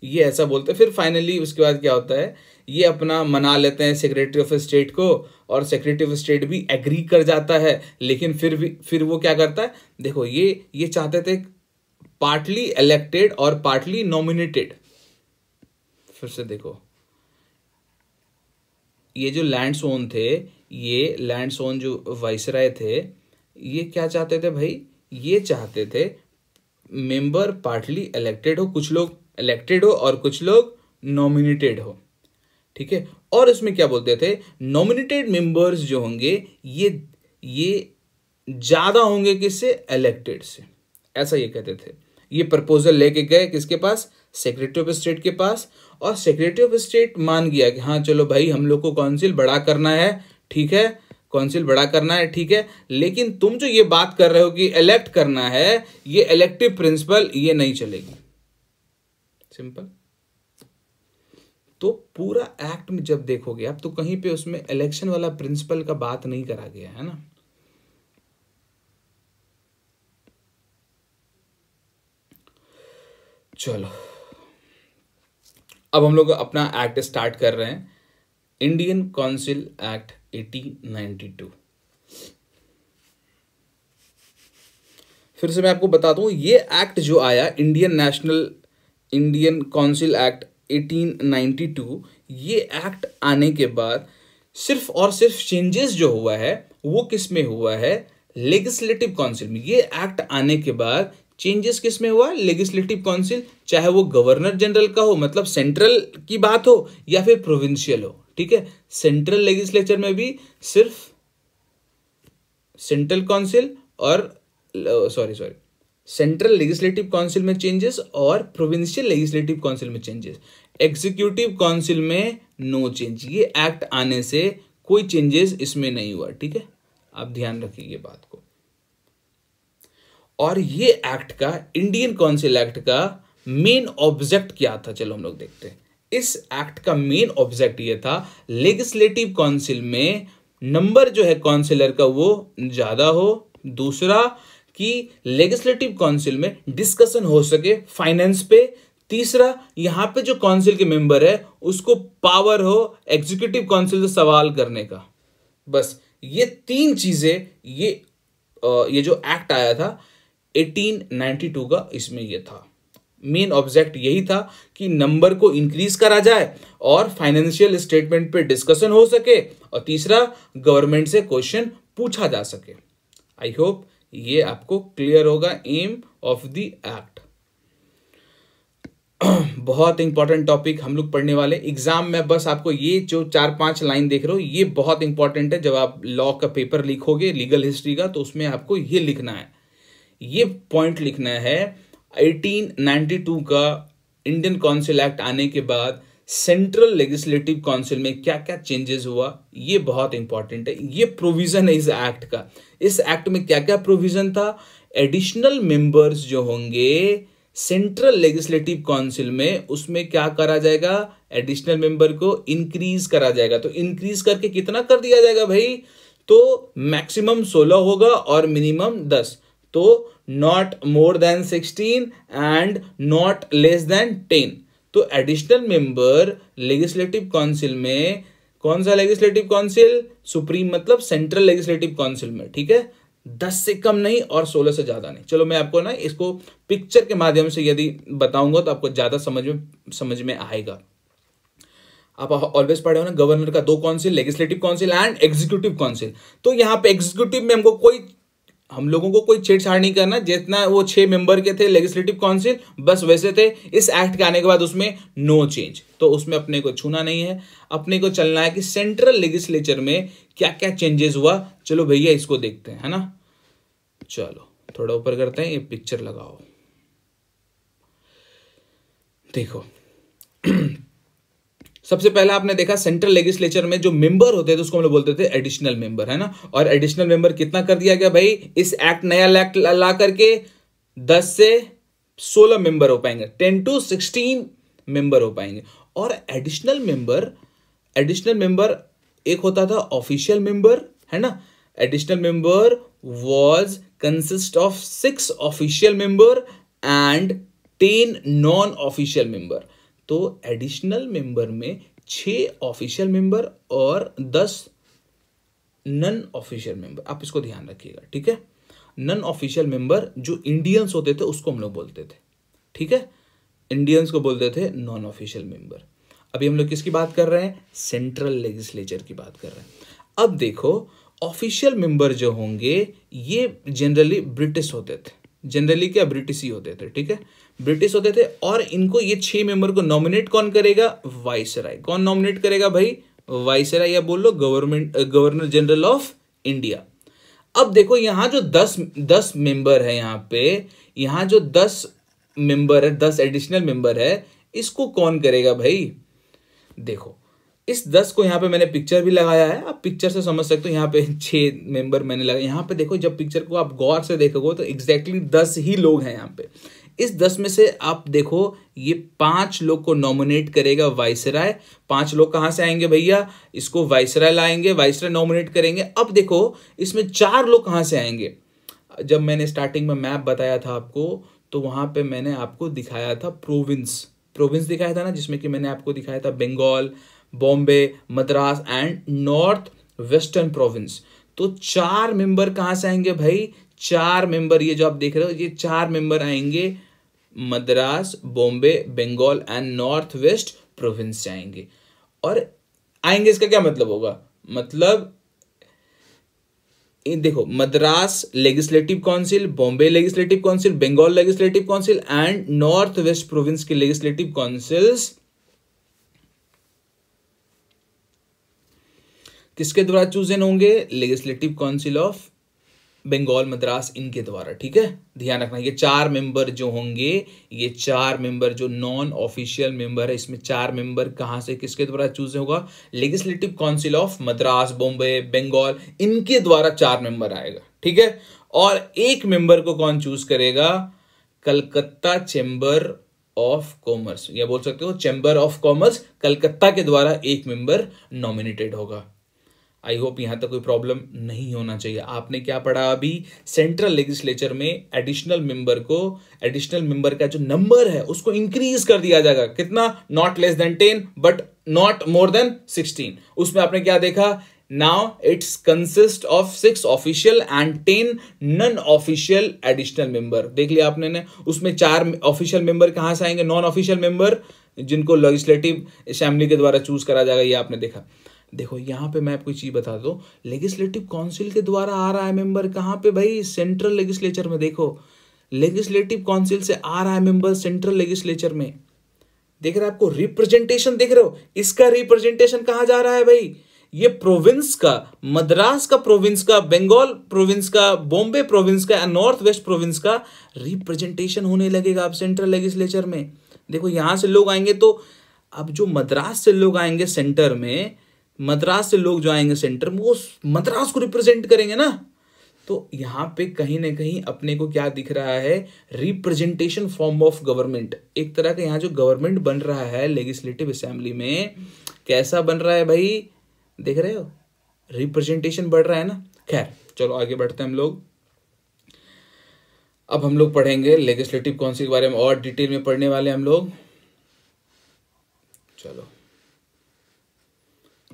S1: ये ऐसा बोलते हैं फिर फाइनली उसके बाद क्या होता है ये अपना मना लेते हैं सेक्रेटरी ऑफ स्टेट को और सेक्रेटरी ऑफ स्टेट भी एग्री कर जाता है लेकिन फिर भी फिर वो क्या करता है देखो ये ये चाहते थे पार्टली इलेक्टेड और पार्टली नॉमिनेटेड फिर से देखो ये जो लैंड सोन थे ये लैंड सोन जो वाइसराय थे ये क्या चाहते थे भाई ये चाहते थे मेंबर पार्टली इलेक्टेड हो कुछ लोग इलेक्टेड हो और कुछ लोग नॉमिनेटेड हो ठीक है और इसमें क्या बोलते थे नॉमिनेटेड मेंबर्स जो होंगे ये ये ज़्यादा होंगे किससे इलेक्टेड से ऐसा ये कहते थे ये प्रपोजल लेके गए किसके पास सेक्रेटरी ऑफ स्टेट के पास और सेक्रेटरी ऑफ स्टेट मान गया कि हाँ चलो भाई हम लोग को काउंसिल बड़ा करना है ठीक है काउंसिल बड़ा करना है ठीक है लेकिन तुम जो ये बात कर रहे हो कि इलेक्ट करना है ये इलेक्टिव प्रिंसिपल ये नहीं चलेगी सिंपल तो पूरा एक्ट में जब देखोगे आप तो कहीं पे उसमें इलेक्शन वाला प्रिंसिपल का बात नहीं करा गया है ना चलो अब हम लोग अपना एक्ट स्टार्ट कर रहे हैं इंडियन काउंसिल एक्ट 1892 फिर से मैं आपको बता दूं ये एक्ट जो आया Indian National Indian council act 1892 ये एक्ट आने के बाद सिर्फ और सिर्फ चेंजेस जो हुआ है वो किस में हुआ है लेगिस्लेटिव काउंसिल में ये एक्ट आने के बाद चेंजेस किस में हुआ लेजिस्लेटिव काउंसिल चाहे वो गवर्नर जनरल का हो मतलब सेंट्रल की बात हो या फिर प्रोविंशियल हो ठीक है सेंट्रल लेजिस्लेचर में भी सिर्फ सेंट्रल काउंसिल और sorry sorry central legislative council में चेंजेस और प्रोविंशियल लेजिस्लेटिव काउंसिल में चेंजेस एग्जीक्यूटिव काउंसिल में नो चेंज ये एक्ट आने से कोई चेंजेस इसमें नहीं हुआ ठीक है आप ध्यान रखिए बात को और ये एक्ट का इंडियन काउंसिल एक्ट का मेन ऑब्जेक्ट क्या था चलो हम लोग देखते हैं इस एक्ट का मेन ऑब्जेक्ट ये था लेजिस्लेटिव काउंसिल में नंबर जो है काउंसिलर का वो ज़्यादा हो दूसरा कि लेजिस्लेटिव काउंसिल में डिस्कशन हो सके फाइनेंस पे तीसरा यहां पे जो काउंसिल के मेंबर है उसको पावर हो एग्जीक्यूटिव काउंसिल से सवाल करने का बस ये तीन चीज़ें ये ये जो एक्ट आया था 1892 का इसमें ये था मेन ऑब्जेक्ट यही था कि नंबर को इंक्रीज करा जाए और फाइनेंशियल स्टेटमेंट पे डिस्कशन हो सके और तीसरा गवर्नमेंट से क्वेश्चन पूछा जा सके आई होप ये आपको क्लियर होगा एम ऑफ द एक्ट बहुत इंपॉर्टेंट टॉपिक हम लोग पढ़ने वाले एग्जाम में बस आपको ये जो चार पांच लाइन देख रहे हो ये बहुत इंपॉर्टेंट है जब आप लॉ का पेपर लिखोगे लीगल हिस्ट्री का तो उसमें आपको ये लिखना है ये पॉइंट लिखना है 1892 का इंडियन काउंसिल एक्ट आने के बाद सेंट्रल लेजिस्लेटिव काउंसिल में क्या क्या चेंजेस हुआ ये बहुत इंपॉर्टेंट है ये प्रोविजन है इस एक्ट का इस एक्ट में क्या क्या प्रोविजन था एडिशनल मेंबर्स जो होंगे सेंट्रल लेजिस्लेटिव काउंसिल में उसमें क्या करा जाएगा एडिशनल मेंबर को इंक्रीज करा जाएगा तो इंक्रीज करके कितना कर दिया जाएगा भाई तो मैक्सिमम सोलह होगा और मिनिमम दस तो not more than sixteen and not less than ten तो एडिशनल मेंबर लेजिस्लेटिव काउंसिल में कौन सा लेजिस्लेटिव काउंसिल सुप्रीम मतलब सेंट्रल लेजिस्लेटिव काउंसिल में ठीक है दस से कम नहीं और सोलह से ज़्यादा नहीं चलो मैं आपको ना इसको पिक्चर के माध्यम से यदि बताऊंगा तो आपको ज़्यादा समझ में समझ में आएगा आप ऑलवेज पढ़े हो ना गवर्नर का दो council legislative council and executive council तो यहाँ पे एग्जीक्यूटिव में हमको कोई हम लोगों को कोई छेड़छाड़ नहीं करना जितना वो छह मेंबर के थे लेजिस्लेटिव काउंसिल बस वैसे थे इस एक्ट के आने के बाद उसमें नो चेंज तो उसमें अपने को छूना नहीं है अपने को चलना है कि सेंट्रल लेजिस्लेचर में क्या क्या चेंजेस हुआ चलो भैया इसको देखते हैं है ना चलो थोड़ा ऊपर करते हैं ये पिक्चर लगाओ देखो सबसे पहला आपने देखा सेंट्रल लेजिस्लेचर में जो मेंबर होते थे उसको हम लोग बोलते थे एडिशनल मेंबर है ना और एडिशनल मेंबर कितना कर दिया गया भाई इस एक्ट नया एक्ट ला करके दस से सोलह मेंबर हो पाएंगे टेन टू सिक्सटीन मेंबर हो पाएंगे और एडिशनल मेंबर एडिशनल मेंबर एक होता था ऑफिशियल मेंबर है ना additional member was consist of six official member and ten non official member तो एडिशनल मेंबर में छह ऑफिशियल मेंबर और दस नन ऑफिशियल मेंबर आप इसको ध्यान रखिएगा ठीक है नन ऑफिशियल मेंबर जो इंडियंस होते थे उसको हम लोग बोलते थे ठीक है इंडियंस को बोलते थे नॉन ऑफिशियल मेंबर अभी हम लोग किसकी बात कर रहे हैं सेंट्रल लेजिस्लेचर की बात कर रहे हैं अब देखो ऑफिशियल मेंबर जो होंगे ये जनरली ब्रिटिश होते थे जनरली क्या ब्रिटिश ही होते थे ठीक है ब्रिटिश होते थे और इनको ये छह मेंबर को नॉमिनेट कौन करेगा वाइसराय कौन नॉमिनेट करेगा भाई वाइसराय या बोल लो government governor general of India अब देखो यहां जो दस दस मेंबर है यहां पे यहां जो दस मेंबर है दस एडिशनल मेंबर है इसको कौन करेगा भाई देखो इस दस को यहाँ पे मैंने पिक्चर भी लगाया है आप पिक्चर से समझ सकते हो यहाँ पे *laughs* छह मेंबर मैंने लगाया यहाँ पे देखो जब पिक्चर को आप गौर से देखोगे तो एग्जैक्टली exactly दस ही लोग हैं यहाँ पे इस दस में से आप देखो ये पांच लोग को नॉमिनेट करेगा वाइसराय पांच लोग कहाँ से आएंगे भैया इसको वाइसराय लाएंगे वाइसराय नॉमिनेट करेंगे अब देखो इसमें चार लोग कहाँ से आएंगे जब मैंने स्टार्टिंग में मैप बताया था आपको तो वहाँ पे मैंने आपको दिखाया था प्रोविंस प्रोविंस दिखाया था ना जिसमें कि मैंने आपको दिखाया था Bengal Bombay Madras and north western province तो चार मेंबर कहाँ से आएंगे भाई चार मेंबर ये जो आप देख रहे हो ये चार मेंबर आएंगे Madras Bombay Bengal and north west province से आएंगे और आएंगे इसका क्या मतलब होगा मतलब देखो Madras legislative council Bombay legislative council Bengal legislative council and north west province के लेजिस्लेटिव काउंसिल्स किसके द्वारा चूजन होंगे legislative council of Bengal Madras इनके द्वारा ठीक है ध्यान रखना ये चार मेंबर जो होंगे ये चार मेंबर जो नॉन ऑफिशियल मेंबर है इसमें चार मेंबर कहाँ से किसके द्वारा चूज होगा legislative council of Madras Bombay Bengal इनके द्वारा चार मेंबर आएगा ठीक है और एक मेंबर को कौन चूज करेगा कलकत्ता चैम्बर ऑफ कॉमर्स या बोल सकते हो चैम्बर ऑफ कॉमर्स कलकत्ता के द्वारा एक मेंबर नॉमिनेटेड होगा आई होप यहाँ तक कोई प्रॉब्लम नहीं होना चाहिए आपने क्या पढ़ा अभी सेंट्रल लेजिस्लेचर में एडिशनल मेंबर को एडिशनल मेंबर का जो नंबर है उसको इंक्रीज कर दिया जाएगा कितना not less than ten but not more than sixteen उसमें आपने क्या देखा now it's consist of six official and ten non official additional member देख लिया आपने ने उसमें चार ऑफिशियल मेंबर कहाँ से आएंगे नॉन ऑफिशियल मेंबर जिनको लेजिस्लेटिव असेंबली के द्वारा चूज करा जाएगा ये आपने देखा देखो यहाँ पे मैं आपको चीज़ बता दूँ लेजिस्लेटिव काउंसिल के द्वारा आ रहा है मेंबर कहाँ पे भाई सेंट्रल लेजिस्लेचर में देखो लेजिस्लेटिव काउंसिल से आ रहा है मेंबर सेंट्रल लेजिस्लेचर में देख रहे आपको रिप्रेजेंटेशन देख रहे हो इसका रिप्रेजेंटेशन कहा जा रहा है भाई ये प्रोविंस का मद्रास का प्रोविंस का बंगाल प्रोविंस का बॉम्बे प्रोविंस का नॉर्थ वेस्ट प्रोविंस का रिप्रेजेंटेशन होने लगेगा आप सेंट्रल लेजिस्लेचर में देखो यहां से लोग आएंगे तो अब जो मद्रास से लोग आएंगे सेंटर में मद्रास से लोग जो आएंगे सेंटर में वो मद्रास को रिप्रेजेंट करेंगे ना तो यहाँ पे कहीं ना कहीं अपने को क्या दिख रहा है रिप्रेजेंटेशन फॉर्म ऑफ गवर्नमेंट एक तरह का यहाँ जो गवर्नमेंट बन रहा है लेजिस्लेटिव असेंबली में कैसा बन रहा है भाई देख रहे हो रिप्रेजेंटेशन बढ़ रहा है ना खैर चलो आगे बढ़ते हैं हम लोग अब हम लोग पढ़ेंगे लेजिस्लेटिव काउंसिल के बारे में और डिटेल में पढ़ने वाले हम लोग चलो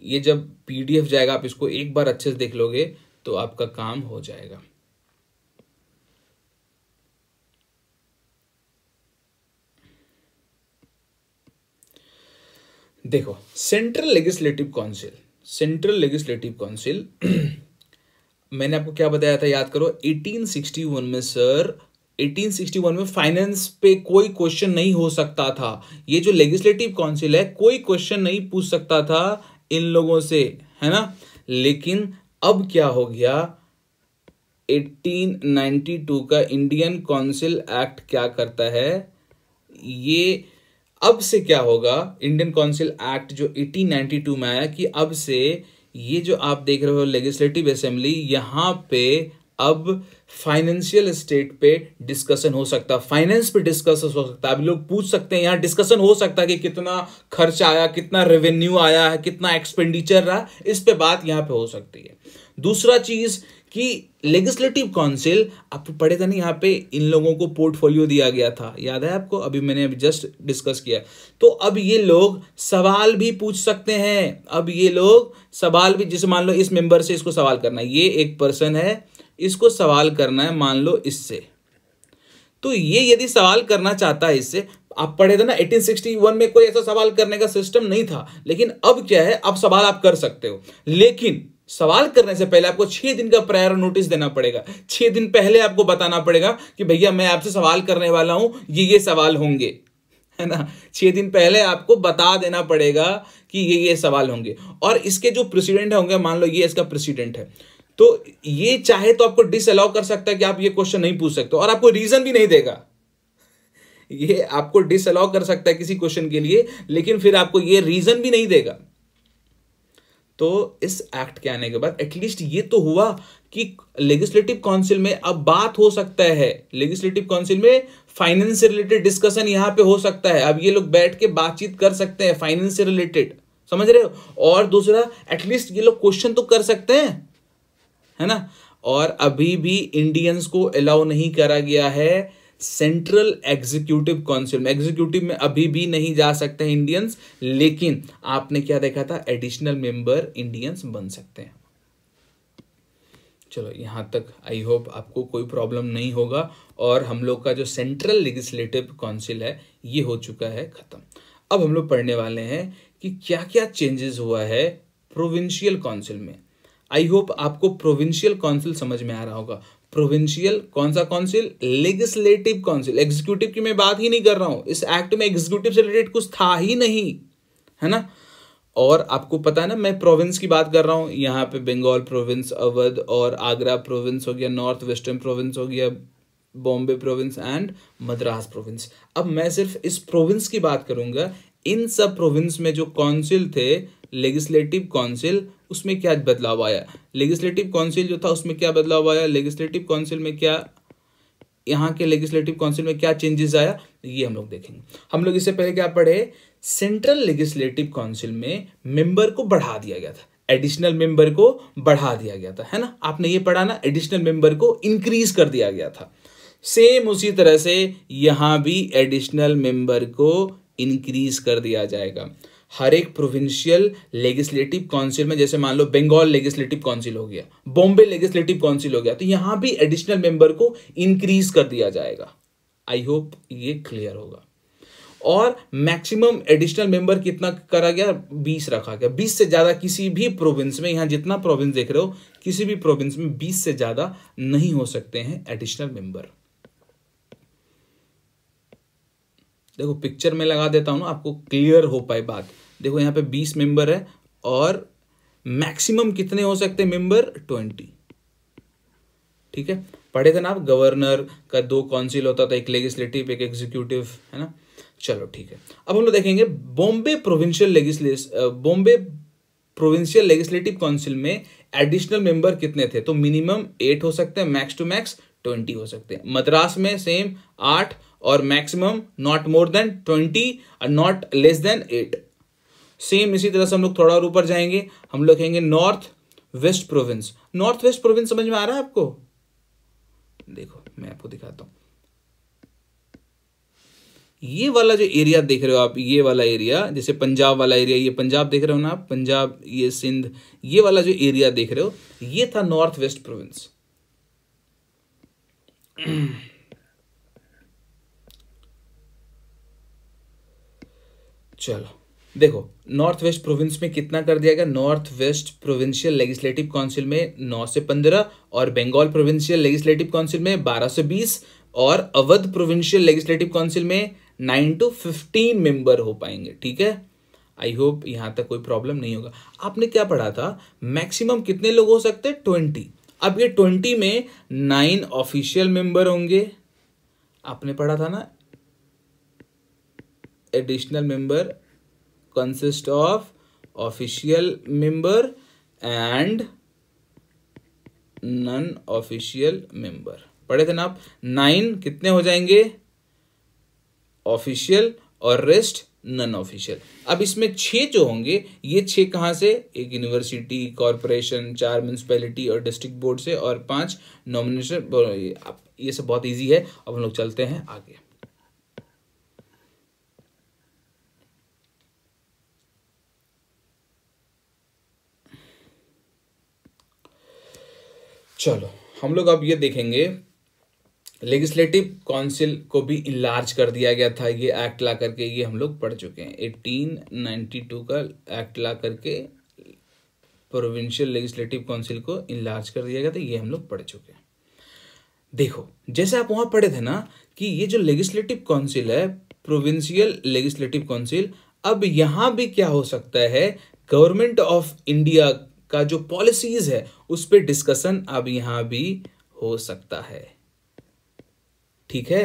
S1: ये जब पीडीएफ जाएगा आप इसको एक बार अच्छे से देख लोगे तो आपका काम हो जाएगा देखो central legislative council central legislative council मैंने आपको क्या बताया था याद करो 1861 में सर 1861 में फाइनेंस पे कोई क्वेश्चन नहीं हो सकता था ये जो लेजिस्लेटिव काउंसिल है कोई क्वेश्चन नहीं पूछ सकता था इन लोगों से है ना लेकिन अब क्या हो गया 1892 का इंडियन काउंसिल एक्ट क्या करता है ये अब से क्या होगा इंडियन काउंसिल एक्ट जो 1892 में आया कि अब से ये जो आप देख रहे हो लेजिस्लेटिव असेंबली यहां पे अब फाइनेंशियल स्टेट पे डिस्कशन हो सकता है फाइनेंस पे डिस्कशन हो सकता है अभी लोग पूछ सकते हैं यहाँ डिस्कशन हो सकता है कि कितना खर्च आया कितना रेवेन्यू आया है कितना एक्सपेंडिचर रहा इस पे बात यहाँ पे हो सकती है दूसरा चीज़ कि लेजिस्लेटिव काउंसिल आप तो पढ़े थे ना यहाँ पे इन लोगों को पोर्टफोलियो दिया गया था याद है आपको अभी मैंने अभी जस्ट डिस्कस किया तो अब ये लोग सवाल भी पूछ सकते हैं अब ये लोग सवाल भी जैसे मान लो इस मेंबर से इसको सवाल करना ये एक पर्सन है इसको सवाल करना है मान लो इससे तो ये यदि सवाल करना चाहता है इससे आप पढ़े थे ना 1861 में कोई ऐसा सवाल करने का सिस्टम नहीं था लेकिन अब क्या है अब सवाल आप कर सकते हो लेकिन सवाल करने से पहले आपको छह दिन का प्रायर नोटिस देना पड़ेगा छह दिन पहले आपको बताना पड़ेगा कि भैया मैं आपसे सवाल करने वाला हूं ये ये सवाल होंगे है ना छह दिन पहले आपको बता देना पड़ेगा कि ये ये सवाल होंगे और इसके जो प्रेसिडेंट होंगे मान लो ये इसका प्रेसिडेंट है तो ये चाहे तो आपको डिसअलाउ कर सकता है कि आप ये क्वेश्चन नहीं पूछ सकते और आपको रीजन भी नहीं देगा ये आपको डिसअलाउ कर सकता है किसी क्वेश्चन के लिए लेकिन फिर आपको ये रीजन भी नहीं देगा तो इस एक्ट के आने के बाद एटलीस्ट ये तो हुआ कि लेजिस्लेटिव काउंसिल में अब बात हो सकता है लेजिस्लेटिव काउंसिल में फाइनेंस से रिलेटेड डिस्कशन यहां पे हो सकता है अब ये लोग बैठ के बातचीत कर सकते हैं फाइनेंस से रिलेटेड समझ रहे हो और दूसरा एटलीस्ट ये लोग क्वेश्चन तो कर सकते हैं है ना और अभी भी इंडियंस को अलाउ नहीं करा गया है सेंट्रल एग्जीक्यूटिव काउंसिल में एग्जीक्यूटिव में अभी भी नहीं जा सकते हैं इंडियंस लेकिन आपने क्या देखा था एडिशनल मेंबर इंडियंस बन सकते हैं चलो यहां तक आई होप आपको कोई प्रॉब्लम नहीं होगा और हम लोग का जो सेंट्रल लेजिस्लेटिव काउंसिल है ये हो चुका है ख़त्म अब हम लोग पढ़ने वाले हैं कि क्या क्या चेंजेस हुआ है प्रोविंशियल काउंसिल में आई होप आपको प्रोविंशियल काउंसिल समझ में आ रहा होगा प्रोविंशियल कौन सा काउंसिल लेजिस्लेटिव काउंसिल एग्जीक्यूटिव की मैं बात ही नहीं कर रहा हूं इस एक्ट में एग्जीक्यूटिव से रिलेटेड कुछ था ही नहीं है ना और आपको पता है ना मैं प्रोविंस की बात कर रहा हूँ यहाँ पे बंगाल प्रोविंस अवध और आगरा प्रोविंस हो गया नॉर्थ वेस्टर्न प्रोविंस हो गया Bombay province and Madras province अब मैं सिर्फ इस प्रोविंस की बात करूंगा इन सब प्रोविंस में जो काउंसिल थे लेजिस्लेटिव काउंसिल उसमें क्या बदलाव आया लेजिस्लेटिव काउंसिल जो था उसमें क्या बदलाव आया लेजिस्लेटिव काउंसिल में क्या यहाँ के लेजिस्लेटिव काउंसिल में क्या चेंजेस आया ये हम लोग देखेंगे हम लोग इससे पहले क्या पढ़े सेंट्रल लेजिस्लेटिव काउंसिल में मेंबर को बढ़ा दिया गया था एडिशनल मेंबर को बढ़ा दिया गया था है ना आपने ये पढ़ा ना एडिशनल मेंबर को इंक्रीज कर दिया गया था सेम उसी तरह से यहां भी एडिशनल मेंबर को इंक्रीज कर दिया जाएगा हर एक प्रोविंशियल लेजिस्लेटिव काउंसिल में जैसे मान लो बंगाल लेगिस्लेटिव काउंसिल हो गया बॉम्बे लेजिस्लेटिव काउंसिल हो गया तो यहां भी एडिशनल मेंबर को इंक्रीज कर दिया जाएगा आई होप ये क्लियर होगा और मैक्सिमम एडिशनल मेंबर कितना करा गया बीस रखा गया बीस से ज़्यादा किसी भी प्रोविंस में यहां जितना प्रोविंस देख रहे हो किसी भी प्रोविंस में बीस से ज़्यादा नहीं हो सकते हैं एडिशनल मेंबर देखो पिक्चर में लगा देता हूं ना आपको क्लियर हो पाए बात देखो यहाँ पे बीस मेंबर है और मैक्सिमम कितने हो सकते हैं मेंबर ट्वेंटी ठीक है पढ़े थे ना आप गवर्नर का दो काउंसिल होता था एक लेजिस्लेटिव एक एग्जीक्यूटिव है ना चलो ठीक है अब हम लोग देखेंगे Bombay provincial legislative Bombay provincial legislative council में एडिशनल मेंबर कितने थे तो मिनिमम एट हो सकते हैं मैक्स टू मैक्स ट्वेंटी हो सकते हैं मद्रास में सेम आठ और maximum not more than twenty और not less than eight same इसी तरह से हम लोग थोड़ा और ऊपर जाएंगे हम लोग कहेंगे north west province north west province समझ में आ रहा है आपको देखो मैं आपको दिखाता हूं ये वाला जो एरिया देख रहे हो आप ये वाला एरिया जैसे पंजाब वाला एरिया ये पंजाब देख रहे हो ना आप पंजाब ये सिंध ये वाला जो एरिया देख रहे हो ये था नॉर्थ वेस्ट प्रोविंस चलो देखो नॉर्थ वेस्ट प्रोविंस में कितना कर दिया गया north west provincial legislative council में नौ से पंद्रह और बंगाल प्रोविंशियल लेजिस्लेटिव काउंसिल में बारह से बीस और अवध प्रोविंशियल लेजिस्लेटिव काउंसिल में नाइन टू फिफ्टीन मेंबर हो पाएंगे ठीक है आई होप यहाँ तक कोई प्रॉब्लम नहीं होगा आपने क्या पढ़ा था मैक्सिमम कितने लोग हो सकते हैं ट्वेंटी अब ये ट्वेंटी में नाइन ऑफिशियल मेंबर होंगे आपने पढ़ा था ना additional member consist of official member and non official member पढ़े थे ना आप नाइन कितने हो जाएंगे ऑफिशियल और रेस्ट नॉन ऑफिशियल अब इसमें छह जो होंगे ये छह कहां से एक यूनिवर्सिटी कॉरपोरेशन चार म्यूनसिपैलिटी और डिस्ट्रिक्ट बोर्ड से और पांच नॉमिनेशन ये सब बहुत इजी है अब हम लोग चलते हैं आगे चलो हम लोग अब ये देखेंगे लेजिस्लेटिव काउंसिल को भी इलार्ज कर दिया गया था ये एक्ट ला करके ये हम लोग पढ़ चुके हैं एटीन नाइनटी टू का एक्ट ला करके प्रोविंशियल लेजिस्लेटिव काउंसिल को इलार्ज कर दिया गया था ये हम लोग पढ़ चुके हैं देखो जैसे आप वहां पढ़े थे ना कि ये जो लेजिस्लेटिव काउंसिल है प्रोविंशियल लेजिस्लेटिव काउंसिल अब यहां भी क्या हो सकता है गवर्नमेंट ऑफ इंडिया का जो पॉलिसीज है उस पर डिस्कशन अब यहां भी हो सकता है ठीक है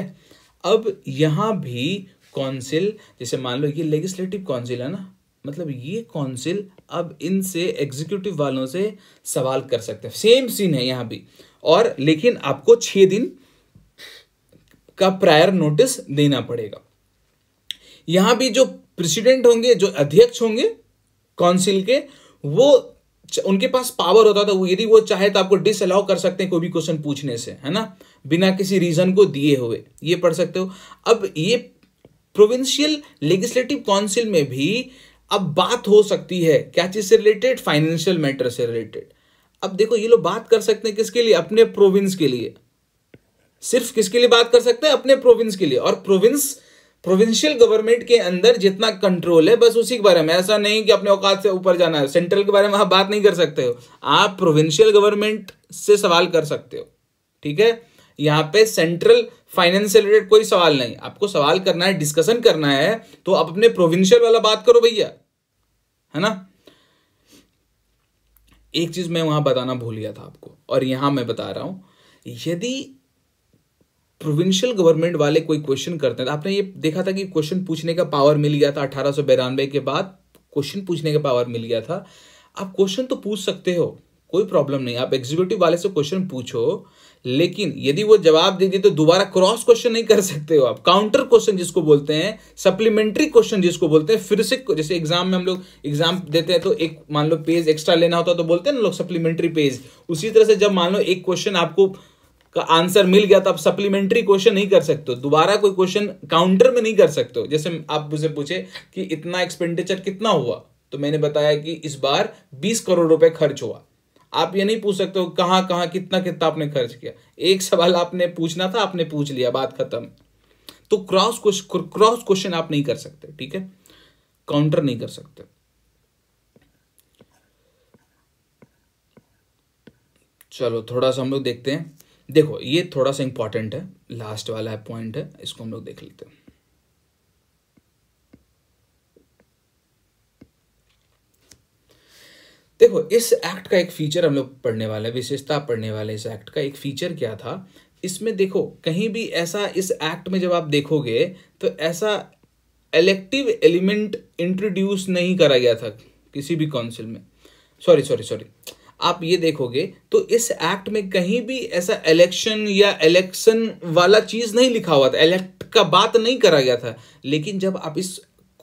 S1: अब यहां भी काउंसिल जैसे मान लो ये लेजिस्लेटिव काउंसिल है ना मतलब ये काउंसिल अब इनसे एग्जीक्यूटिव वालों से सवाल कर सकते हैं सेम सीन है यहां भी और लेकिन आपको छह दिन का प्रायर नोटिस देना पड़ेगा यहां भी जो प्रेसिडेंट होंगे जो अध्यक्ष होंगे काउंसिल के वो उनके पास पावर होता था यदि वो चाहे तो आपको डिस अलाउ कर सकते हैं कोई भी क्वेश्चन पूछने से है ना बिना किसी रीजन को दिए हुए ये पढ़ सकते हो अब ये प्रोविंशियल लेजिस्लेटिव काउंसिल में भी अब बात हो सकती है क्या चीज से रिलेटेड फाइनेंशियल मैटर से रिलेटेड अब देखो ये लोग बात कर सकते हैं किसके लिए अपने प्रोविंस के लिए सिर्फ किसके लिए बात कर सकते हैं अपने प्रोविंस के लिए और प्रोविंस प्रोविंशियल गवर्नमेंट के अंदर जितना कंट्रोल है बस उसी के बारे में ऐसा नहीं कि अपने औकात से ऊपर जाना है सेंट्रल के बारे में आप बात नहीं कर सकते हो आप प्रोविंशियल गवर्नमेंट से सवाल कर सकते हो ठीक है यहाँ पे सेंट्रल फाइनेंस रिलेटेड कोई सवाल नहीं आपको सवाल करना है डिस्कशन करना है तो आप अपने प्रोविंशियल वाला बात करो भैया है ना एक चीज मैं वहां बताना भूल गया था आपको और यहां मैं बता रहा हूं यदि प्रोविंशियल गवर्नमेंट वाले कोई क्वेश्चन करते हैं तो आपने ये देखा था कि क्वेश्चन पूछने का पावर मिल गया था अठारह के बाद क्वेश्चन पूछने का पावर मिल गया था आप क्वेश्चन तो पूछ सकते हो कोई प्रॉब्लम नहीं आप एग्जीक्यूटिव वाले से क्वेश्चन पूछो लेकिन यदि वो जवाब दे दिए तो दोबारा क्रॉस क्वेश्चन नहीं कर सकते हो आप काउंटर क्वेश्चन जिसको बोलते हैं सप्लीमेंट्री क्वेश्चन जिसको बोलते हैं फिर से जैसे एग्जाम में हम लोग एग्जाम देते हैं तो एक मान लो पेज एक्स्ट्रा लेना होता है तो बोलते हैं ना लोग सप्लीमेंट्री पेज उसी तरह से जब मान लो एक क्वेश्चन आपको का आंसर मिल गया तो आप सप्लीमेंट्री क्वेश्चन नहीं कर सकते हो दोबारा कोई क्वेश्चन काउंटर में नहीं कर सकते हो जैसे आप मुझे पूछे कि इतना एक्सपेंडिचर कितना हुआ तो मैंने बताया कि इस बार बीस करोड़ रुपए खर्च हुआ आप ये नहीं पूछ सकते हो कहाँ कहाँ कितना कितना आपने खर्च किया एक सवाल आपने पूछना था आपने पूछ लिया बात खत्म तो क्रॉस क्वेश्चन क्रॉस क्वेश्चन आप नहीं कर सकते ठीक है काउंटर नहीं कर सकते चलो थोड़ा सा हम लोग देखते हैं देखो ये थोड़ा सा इंपॉर्टेंट है लास्ट वाला पॉइंट है इसको हम लोग देख लेते हैं देखो इस एक्ट का एक फीचर हम लोग पढ़ने वाले विशेषता पढ़ने वाले इस एक्ट का एक फीचर क्या था इसमें देखो कहीं भी ऐसा इस एक्ट में जब आप देखोगे तो ऐसा इलेक्टिव एलिमेंट इंट्रोड्यूस नहीं करा गया था किसी भी काउंसिल में सॉरी सॉरी सॉरी आप ये देखोगे तो इस एक्ट में कहीं भी ऐसा इलेक्शन या इलेक्शन वाला चीज नहीं लिखा हुआ था इलेक्ट का बात नहीं करा गया था लेकिन जब आप इस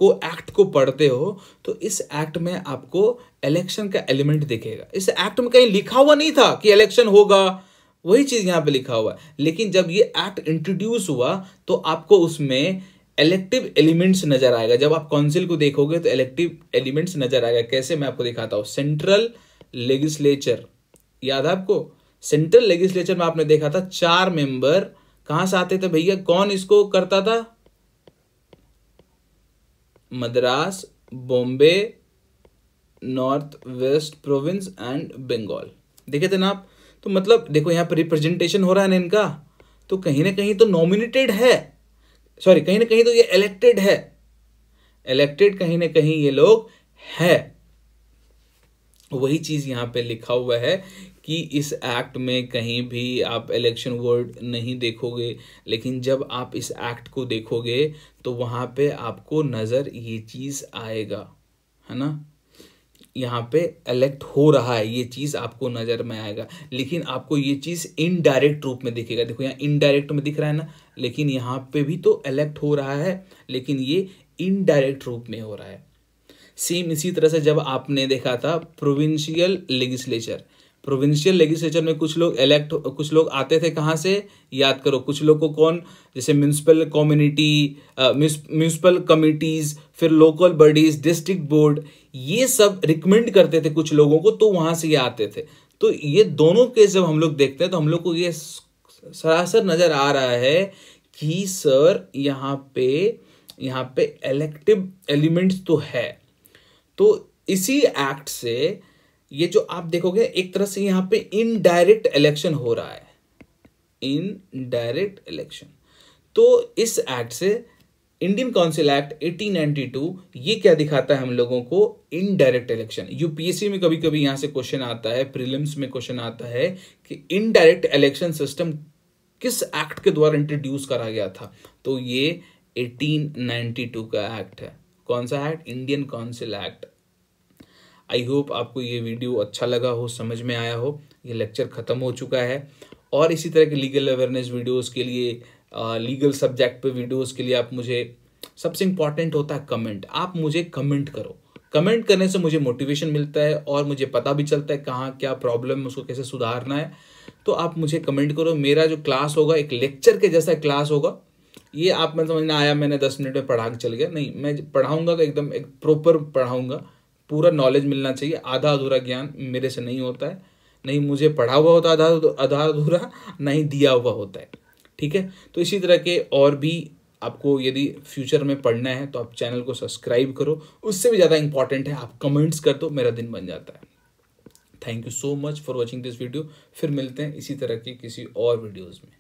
S1: को एक्ट को पढ़ते हो तो इस एक्ट में आपको इलेक्शन का एलिमेंट दिखेगा इस एक्ट में कहीं लिखा हुआ नहीं था कि इलेक्शन होगा वही चीज यहां पे लिखा हुआ है लेकिन जब ये एक्ट इंट्रोड्यूस हुआ तो आपको उसमें इलेक्टिव एलिमेंट्स नजर आएगा जब आप काउंसिल को देखोगे तो इलेक्टिव एलिमेंट्स नजर आएगा कैसे मैं आपको दिखाता हूं सेंट्रल लेजिस्लेचर याद है आपको सेंट्रल लेगिस्लेचर में आपने देखा था चार मेंबर कहां से आते थे भैया कौन इसको करता था Madras Bombay north west province and Bengal देखे थे ना आप तो मतलब देखो यहां पर रिप्रेजेंटेशन हो रहा है ना इनका तो कहीं ना कहीं तो नॉमिनेटेड है सॉरी कहीं ना कहीं तो ये इलेक्टेड है इलेक्टेड कहीं ना कहीं ये लोग है वही चीज़ यहाँ पे लिखा हुआ है कि इस एक्ट में कहीं भी आप इलेक्शन वर्ड नहीं देखोगे लेकिन जब आप इस एक्ट को देखोगे तो वहाँ पे आपको नज़र ये चीज़ आएगा है ना यहाँ पे इलेक्ट हो रहा है ये चीज़ आपको नज़र में आएगा लेकिन आपको ये चीज़ इनडायरेक्ट रूप में दिखेगा देखो यहाँ इनडायरेक्ट में दिख रहा है ना लेकिन यहाँ पे भी तो इलेक्ट हो रहा है लेकिन ये इनडायरेक्ट रूप में हो रहा है सेम इसी तरह से जब आपने देखा था प्रोविंशियल लेजिस्लेचर प्रोविंशियल लेजिस्लेचर में कुछ लोग इलेक्ट कुछ लोग आते थे कहाँ से याद करो कुछ लोग को कौन जैसे म्यूनसिपल कम्युनिटी म्यूनसिपल कमिटीज़ फिर लोकल बॉडीज़ डिस्ट्रिक्ट बोर्ड ये सब रिकमेंड करते थे कुछ लोगों को तो वहाँ से ये आते थे तो ये दोनों केस जब हम लोग देखते हैं तो हम लोग को ये सरासर नज़र आ रहा है कि सर यहाँ पे यहाँ पे इलेक्टिव एलिमेंट्स तो है तो इसी एक्ट से ये जो आप देखोगे एक तरह से यहां पे इनडायरेक्ट इलेक्शन हो रहा है इनडायरेक्ट इलेक्शन तो इस एक्ट से इंडियन काउंसिल एक्ट 1892 ये क्या दिखाता है हम लोगों को इनडायरेक्ट इलेक्शन यूपीएससी में कभी कभी यहां से क्वेश्चन आता है प्रीलिम्स में क्वेश्चन आता है कि इनडायरेक्ट इलेक्शन सिस्टम किस एक्ट के द्वारा इंट्रोड्यूस करा गया था तो ये 1892 का एक्ट है कौन सा act Indian council act I hope आपको ये वीडियो अच्छा लगा हो समझ में आया हो ये लेक्चर ख़त्म हो चुका है और इसी तरह के लीगल अवेयरनेस वीडियोस के लिए आ, लीगल सब्जेक्ट पे वीडियोस के लिए आप मुझे सबसे इम्पॉर्टेंट होता है कमेंट आप मुझे कमेंट करो कमेंट करने से मुझे मोटिवेशन मिलता है और मुझे पता भी चलता है कहाँ क्या प्रॉब्लम है उसको कैसे सुधारना है तो आप मुझे कमेंट करो मेरा जो क्लास होगा एक लेक्चर के जैसा क्लास होगा ये आप मैं मतलब समझना आया मैंने दस मिनट में पढ़ा के चल गया नहीं मैं पढ़ाऊँगा तो एकदम एक प्रॉपर पढ़ाऊँगा पूरा नॉलेज मिलना चाहिए आधा अधूरा ज्ञान मेरे से नहीं होता है नहीं मुझे पढ़ा हुआ होता आधा आधा अधूरा ना ही दिया हुआ होता है ठीक है तो इसी तरह के और भी आपको यदि फ्यूचर में पढ़ना है तो आप चैनल को सब्सक्राइब करो उससे भी ज़्यादा इंपॉर्टेंट है आप कमेंट्स कर दो मेरा दिन बन जाता है thank you so much for watching this video फिर मिलते हैं इसी तरह के किसी और वीडियोज़ में